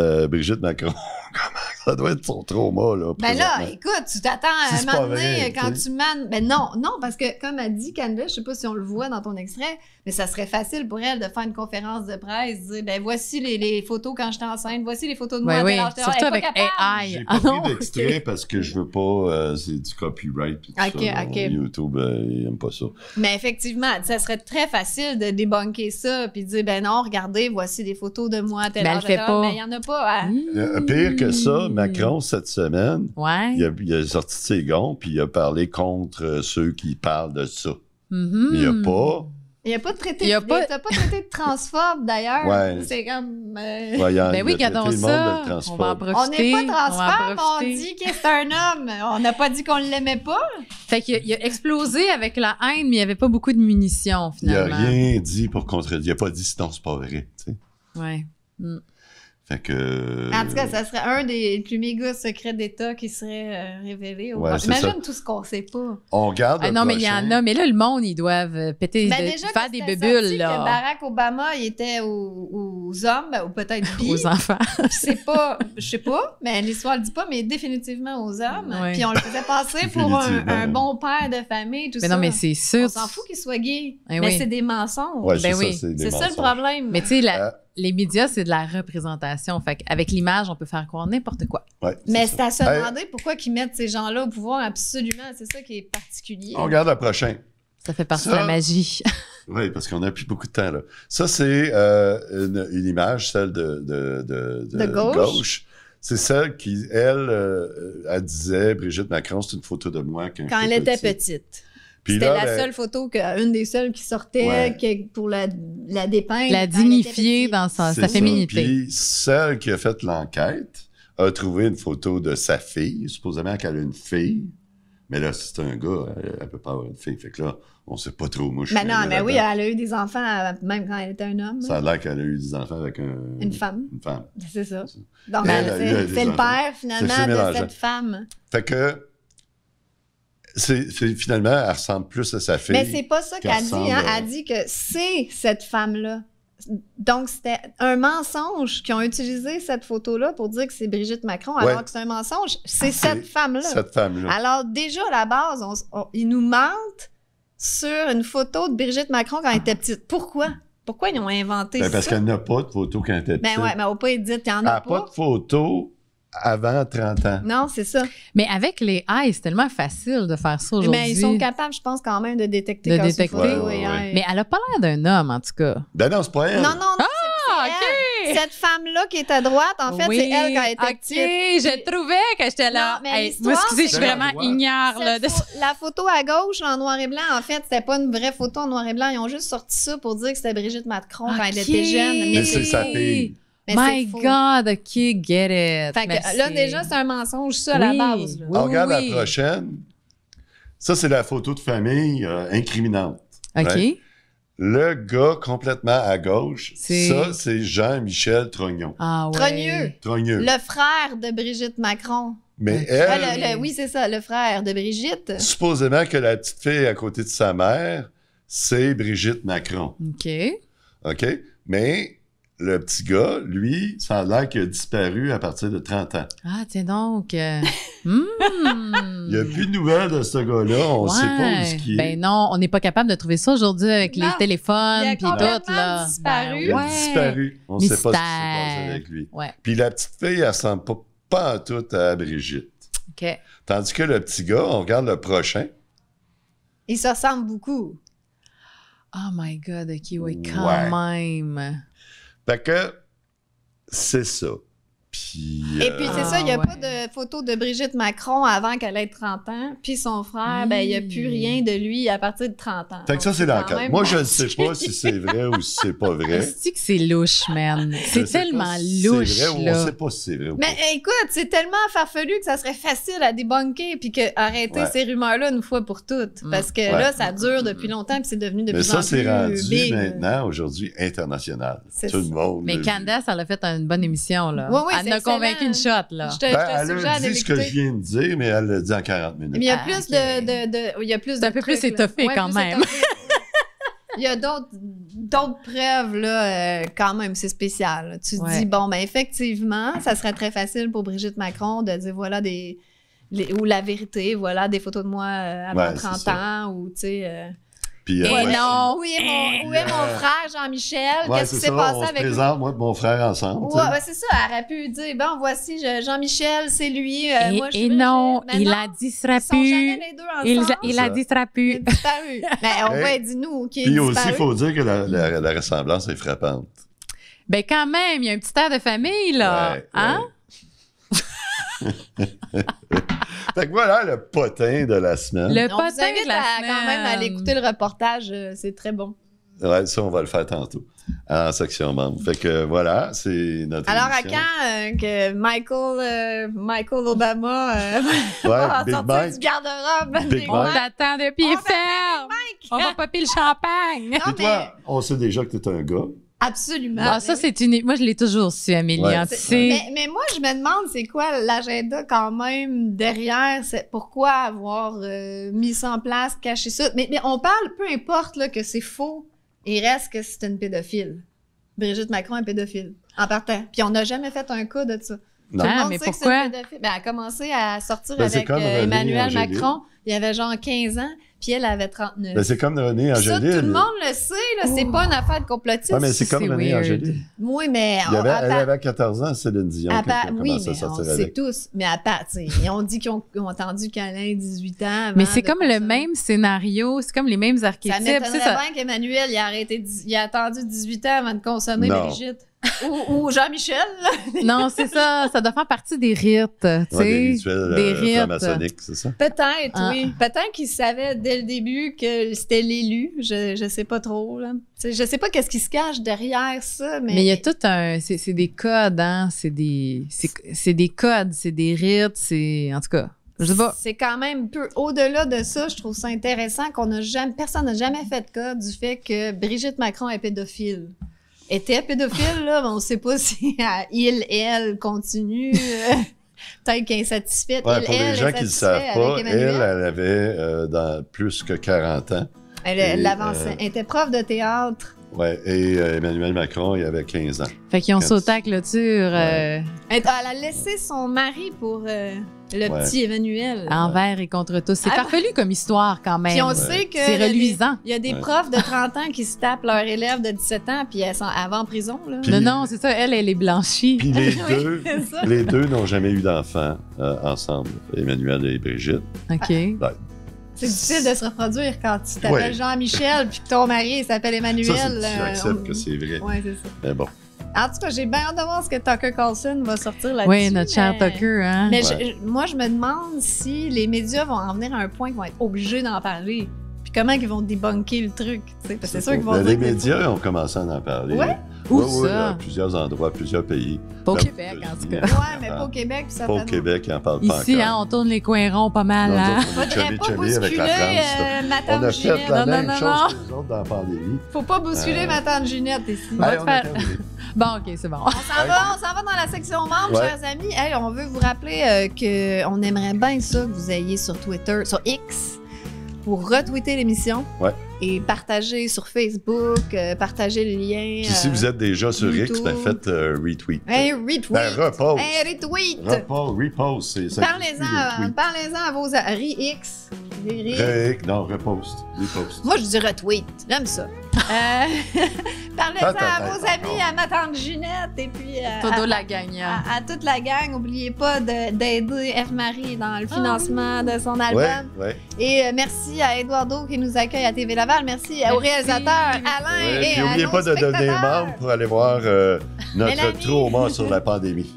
euh, Brigitte Macron. Comment ça doit être son trauma, là. Ben là, écoute, tu t'attends à un moment donné quand tu manes. Ben non, non, parce que comme a dit Candice, je sais pas si on le voit dans ton extrait, mais ça serait facile pour elle de faire une conférence de presse, dire ben voici les, photos quand j'étais enceinte, voici les photos de moi. Oui, oui. Surtout avec AI. J'ai ah pas ah, d'extrait parce que je veux pas, euh, c'est du copyright. Tout ça, okay. YouTube, euh, aïe. aime pas ça. Mais effectivement, ça serait très facile de débunker ça puis de dire ben non, regardez, voici des photos de moi à tel âge. Mais il y en a Hein? Mm. Euh, pire que ça, Macron, cette semaine, il, a, sorti de ses gonds puis il a parlé contre euh, ceux qui parlent de ça. Mm-hmm. il n'y a pas. Il a pas de traité, il a de, pas... traité de transphobe d'ailleurs. C'est comme. Euh, ben oui, gardons ça. On va On n'est pas transphobe, on, dit qu'il est un homme. On n'a pas dit qu'on ne l'aimait pas. Fait qu'il a, a, explosé avec la haine, mais il n'y avait pas beaucoup de munitions finalement. Il n'a rien dit pour contredire. Il n'a pas dit sinon c'est pas vrai. Oui, sais. Mm. Euh, en tout cas, ça serait un des plus méga secrets d'État qui serait euh, révélé. Au Imagine tout ce qu'on sait pas. On garde ah, non, mais il y en a. Mais là, le monde, ils doivent euh, péter, ben, faire des bébules. Là. Que Barack Obama, il était aux, hommes, ou peut-être aux enfants. c'est pas, je sais pas, mais l'histoire le dit pas, mais définitivement aux hommes. Puis on le faisait passer pour un, bon père de famille, tout mais Non, mais c'est sûr. On s'en fout qu'il soit gay. Eh mais c'est des mensonges. ben oui. C'est ça, le problème. Mais tu sais, la les médias, c'est de la représentation. Fait avec l'image, on peut faire croire n'importe quoi. Mais c'est à se demander pourquoi ils mettent ces gens-là au pouvoir absolument. C'est ça qui est particulier. On regarde la prochain. Ça fait partie de la magie. oui, parce qu'on a plus beaucoup de temps. Là. Ça, c'est euh, une, image, celle de, gauche. C'est celle qui, elle, euh, elle disait, Brigitte Macron, c'est une photo de moi quand, elle était petite. C'était la ben, seule photo, une des seules qui sortait pour la, la dépeindre. La dignifier dans sa, sa féminité. Puis celle qui a fait l'enquête a trouvé une photo de sa fille, supposément qu'elle a une fille. Mais là, si c'est un gars, elle, ne peut pas avoir une fille. Fait que là, on sait pas trop. où je ben non, mais oui, elle a eu des enfants même quand elle était un homme. Ça a l'air qu'elle a eu des enfants avec une femme. Une femme. C'est ça. Donc, c'est le père, finalement, de cette femme. Fait que c'est, finalement, elle ressemble plus à sa fille. Mais c'est pas ça qu'elle dit. Hein? Elle dit que c'est cette femme-là. Donc, c'était un mensonge qu'ils ont utilisé cette photo-là pour dire que c'est Brigitte Macron, alors que c'est un mensonge. C'est cette femme-là. Cette femme-là. Alors, déjà, à la base, ils nous mentent sur une photo de Brigitte Macron quand elle était petite. Pourquoi? Pourquoi ils ont inventé ben, ça? Parce qu'elle n'a pas de photo quand elle était ben petite. Ben ouais, mais au pas dit, qu'il n'y en a, elle pas. pas de photo avant 30 ans. Non, c'est ça. Mais avec les AI, c'est tellement facile de faire ça aujourd'hui. Mais ils sont capables, je pense, quand même de détecter. De détecter. Mais elle a pas l'air d'un homme, en tout cas. Ben non, c'est pas elle. Non, non, non. Ah! Cette femme-là qui est à droite, en fait, c'est elle qui a été OK, J'ai je trouvais que j'étais là. Non, excusez, je suis vraiment ignore La photo à gauche, en noir et blanc, en fait, c'était pas une vraie photo en noir et blanc. Ils ont juste sorti ça pour dire que c'était Brigitte Macron quand elle était jeune. Mais, mais c'est sa fille. My God, OK, get it. là, déjà, c'est un mensonge, ça, à la base. On regarde la prochaine. Ça, c'est la photo de famille euh, incriminante. OK. Le gars complètement à gauche, ça, c'est Jean-Michel Trognon. Ah ouais. Trogneux. Le frère de Brigitte Macron. Mais ah, elle. Ah, oui, c'est ça, le frère de Brigitte. Supposément que la petite fille à côté de sa mère, c'est Brigitte Macron. OK. OK. Mais le petit gars, lui, ça a l'air qu'il a disparu à partir de 30 ans. Ah, tiens donc. Euh, hmm. Il n'y a plus de nouvelles de ce gars-là. On ne sait pas où ce qu'il Ben non, on n'est pas capable de trouver ça aujourd'hui avec les téléphones et tout. Là. Ben disparu. Il a disparu. On ne sait pas ce qui se passe avec lui. Puis la petite fille, elle ressemble pas, à tout à Brigitte. OK. Tandis que le petit gars, on regarde le prochain. Il se ressemble beaucoup. Oh my God, OK, oui, quand même. Fait que c'est ça. Et puis, c'est ça, il n'y a ah, pas de photo de Brigitte Macron avant qu'elle ait 30 ans. Puis son frère, ben, il n'y a plus hmm. rien de lui à partir de 30 ans. Fait ça, c'est l'enquête. Moi, je ne sais pas si c'est vrai ou si c'est pas vrai. cest que c'est louche, man? C'est tellement louche. C'est vrai ou on ne sait pas si c'est vrai ou pas. Mais écoute, c'est tellement farfelu que ça serait facile à débunker puis que arrêter ces rumeurs-là une fois pour toutes. Hmm. Parce que là, ça dure depuis longtemps puis c'est devenu de longtemps. plus Mais ça, c'est rendu maintenant, aujourd'hui, international. Tout le monde. Mais Candace, elle a fait une bonne émission, là. Oui, oui, elle a convaincu une shot, là. Je te, ben, elle a dit ce que je viens de dire, mais elle l'a dit en 40 minutes. Mais il y a ah, plus de, de, Il y a plus un peu plus étoffé quand même. il y a d'autres preuves, là, euh, quand même, c'est spécial. Tu te dis, bon, ben effectivement, ça serait très facile pour Brigitte Macron de dire, voilà, des. ou la vérité, voilà, des photos de moi à euh, avant 30 ans, ou, tu sais. Euh, euh, et non, où est mon, frère Jean-Michel? Qu'est-ce qui s'est passé on avec se présente, moi et mon frère ensemble. Ouais, c'est ça. Elle aurait pu dire, bon, voici Jean-Michel, c'est lui. Euh, et, moi, je et non, il les a disparu. Il, il a disparu. disparu. Mais ben, on va dire nous ok. Puis aussi, il faut dire que la, ressemblance est frappante. Ben quand même, il y a un petit air de famille, là. hein? fait que voilà le potin de la semaine. Le potin vous de la quand même à aller écouter le reportage, euh, c'est très bon. Ouais, ça, on va le faire tantôt en section membre. Fait que voilà, c'est notre. Alors, à quand euh, que Michael, euh, Michael Obama ouais, va sortir Mike. du garde-robe? Big on t'attend de pied ferme. On va popper le champagne. on sait déjà que tu es un gars. Absolument. Bah, ça, c'est une. Moi, je l'ai toujours su, Amélie. Hein. Mais, mais, moi, je me demande, c'est quoi l'agenda quand même derrière? Pourquoi avoir euh, mis ça en place, caché ça? Mais, mais on parle, peu importe que c'est faux, il reste que c'est une pédophile. Brigitte Macron est pédophile, en partant. Puis on n'a jamais fait un coup de ça. Non, ah, mais pourquoi? Ben, elle a commencé à sortir ben, avec euh, Emmanuel Macron. Il y avait genre 15 ans puis elle avait 39. Mais ben, c'est comme René Angélil. tout le monde le sait, là, c'est pas une affaire de complotiste. mais c'est comme René Angélil. Oui, mais... elle avait 14 ans, Céline Dion, à oui, mais on on sait tous, mais à part, ils on dit qu'ils ont, entendu qu'elle ait 18 ans. mais c'est comme le même scénario, c'est comme les mêmes archétypes. Ça m'étonnerait bien qu'Emmanuel, il a, arrêté, il a attendu 18 ans avant de consommer Brigitte ou, Jean-Michel. non, c'est ça. Ça doit faire partie des rites. Tu sais, des rituels euh, rites. c'est ça? Peut-être, oui. Ah. Peut-être qu'ils savaient dès le début que c'était l'élu. Je ne sais pas trop. Je ne sais pas qu'est-ce qui se cache derrière ça. Mais, il y a tout un. C'est des codes, hein? C'est des, codes, c'est des rites, c'est. En tout cas. je C'est quand même peu au-delà de ça. Je trouve ça intéressant qu'on n'a jamais, personne n'a jamais fait de code du fait que Brigitte Macron est pédophile était pédophile, là, mais on sait pas si euh, il, elle continue. Euh, peut-être qu'insatisfaite. Ouais, pour les gens qui ne le savent pas, elle, elle avait euh, plus que 40 ans. Elle, était prof de théâtre Ouais, et euh, Emmanuel Macron, il avait 15 ans. Fait qu'ils ont sauté à clôture. Euh, elle a laissé son mari pour euh, le petit Emmanuel. Envers et contre tous. C'est ah, comme histoire quand même. Puis on sait que. C'est reluisant. Il y a des profs de 30 ans qui se tapent leur élèves de 17 ans, puis elles sont avant prison. Là. non, non, c'est ça. Elle, elle est blanchie. les, deux, les deux n'ont jamais eu d'enfants ensemble, Emmanuel et Brigitte. OK. C'est difficile de se reproduire quand tu t'appelles Jean-Michel puis que ton mari s'appelle Emmanuel. Ça, tu euh, acceptes que c'est vrai. Oui, c'est ça. Mais bon. En tout cas, j'ai bien hâte de voir ce que Tucker Carlson va sortir là-dessus. Oui, notre cher Tucker. Hein? Mais moi, je me demande si les médias vont en venir à un point qu'ils vont être obligés d'en parler comment ils vont débunker le truc? Parce que c'est sûr qu'ils vont. Les médias ont commencé à en parler. Ouais? Où ça? Oui, plusieurs endroits, plusieurs pays. Pas au Québec, en tout cas. Oui, mais pas au Québec, ça Pas au Québec, ils n'en parlent pas encore. Ici, hein, on tourne les coins ronds pas mal. Non, hein? On chummy, pas bousculer avec la France. Euh, on a fait la même chose que les autres dans la pandémie. Faut pas bousculer euh. ma tante Ginette ici. Allez, ben, on faire... bon, OK, c'est bon. On s'en va, on s'en va dans la section membres, chers amis. on veut vous rappeler euh, qu'on aimerait bien ça que vous ayez sur Twitter, sur X, pour retweeter l'émission. Et partager sur Facebook, euh, partager le lien. Puis si euh, vous êtes déjà sur X, ben faites un euh, retweet. Hey, retweet. Ben, repose. retweet. Repost, ça. Parlez-en à, parlez à vos X non, repost. Repost. Moi, je dis retweet. J'aime ça. Euh, parlez ça à vos amis, à ma tante Ginette et puis euh, à, la à, toute la gang. N'oubliez pas d'aider F. Marie dans le ah. financement de son album. Et euh, merci à Eduardo qui nous accueille à TV Laval. Merci, merci. aux réalisateurs Alain ouais, et N'oubliez pas de devenir membre pour aller voir notre au tourment sur la pandémie.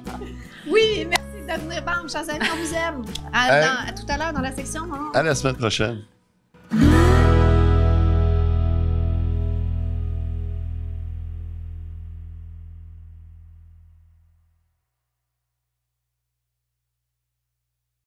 Oui, merci venir. Bam, chers amis, on vous aime. À, dans, à tout à l'heure dans la section. Hein? À la semaine prochaine.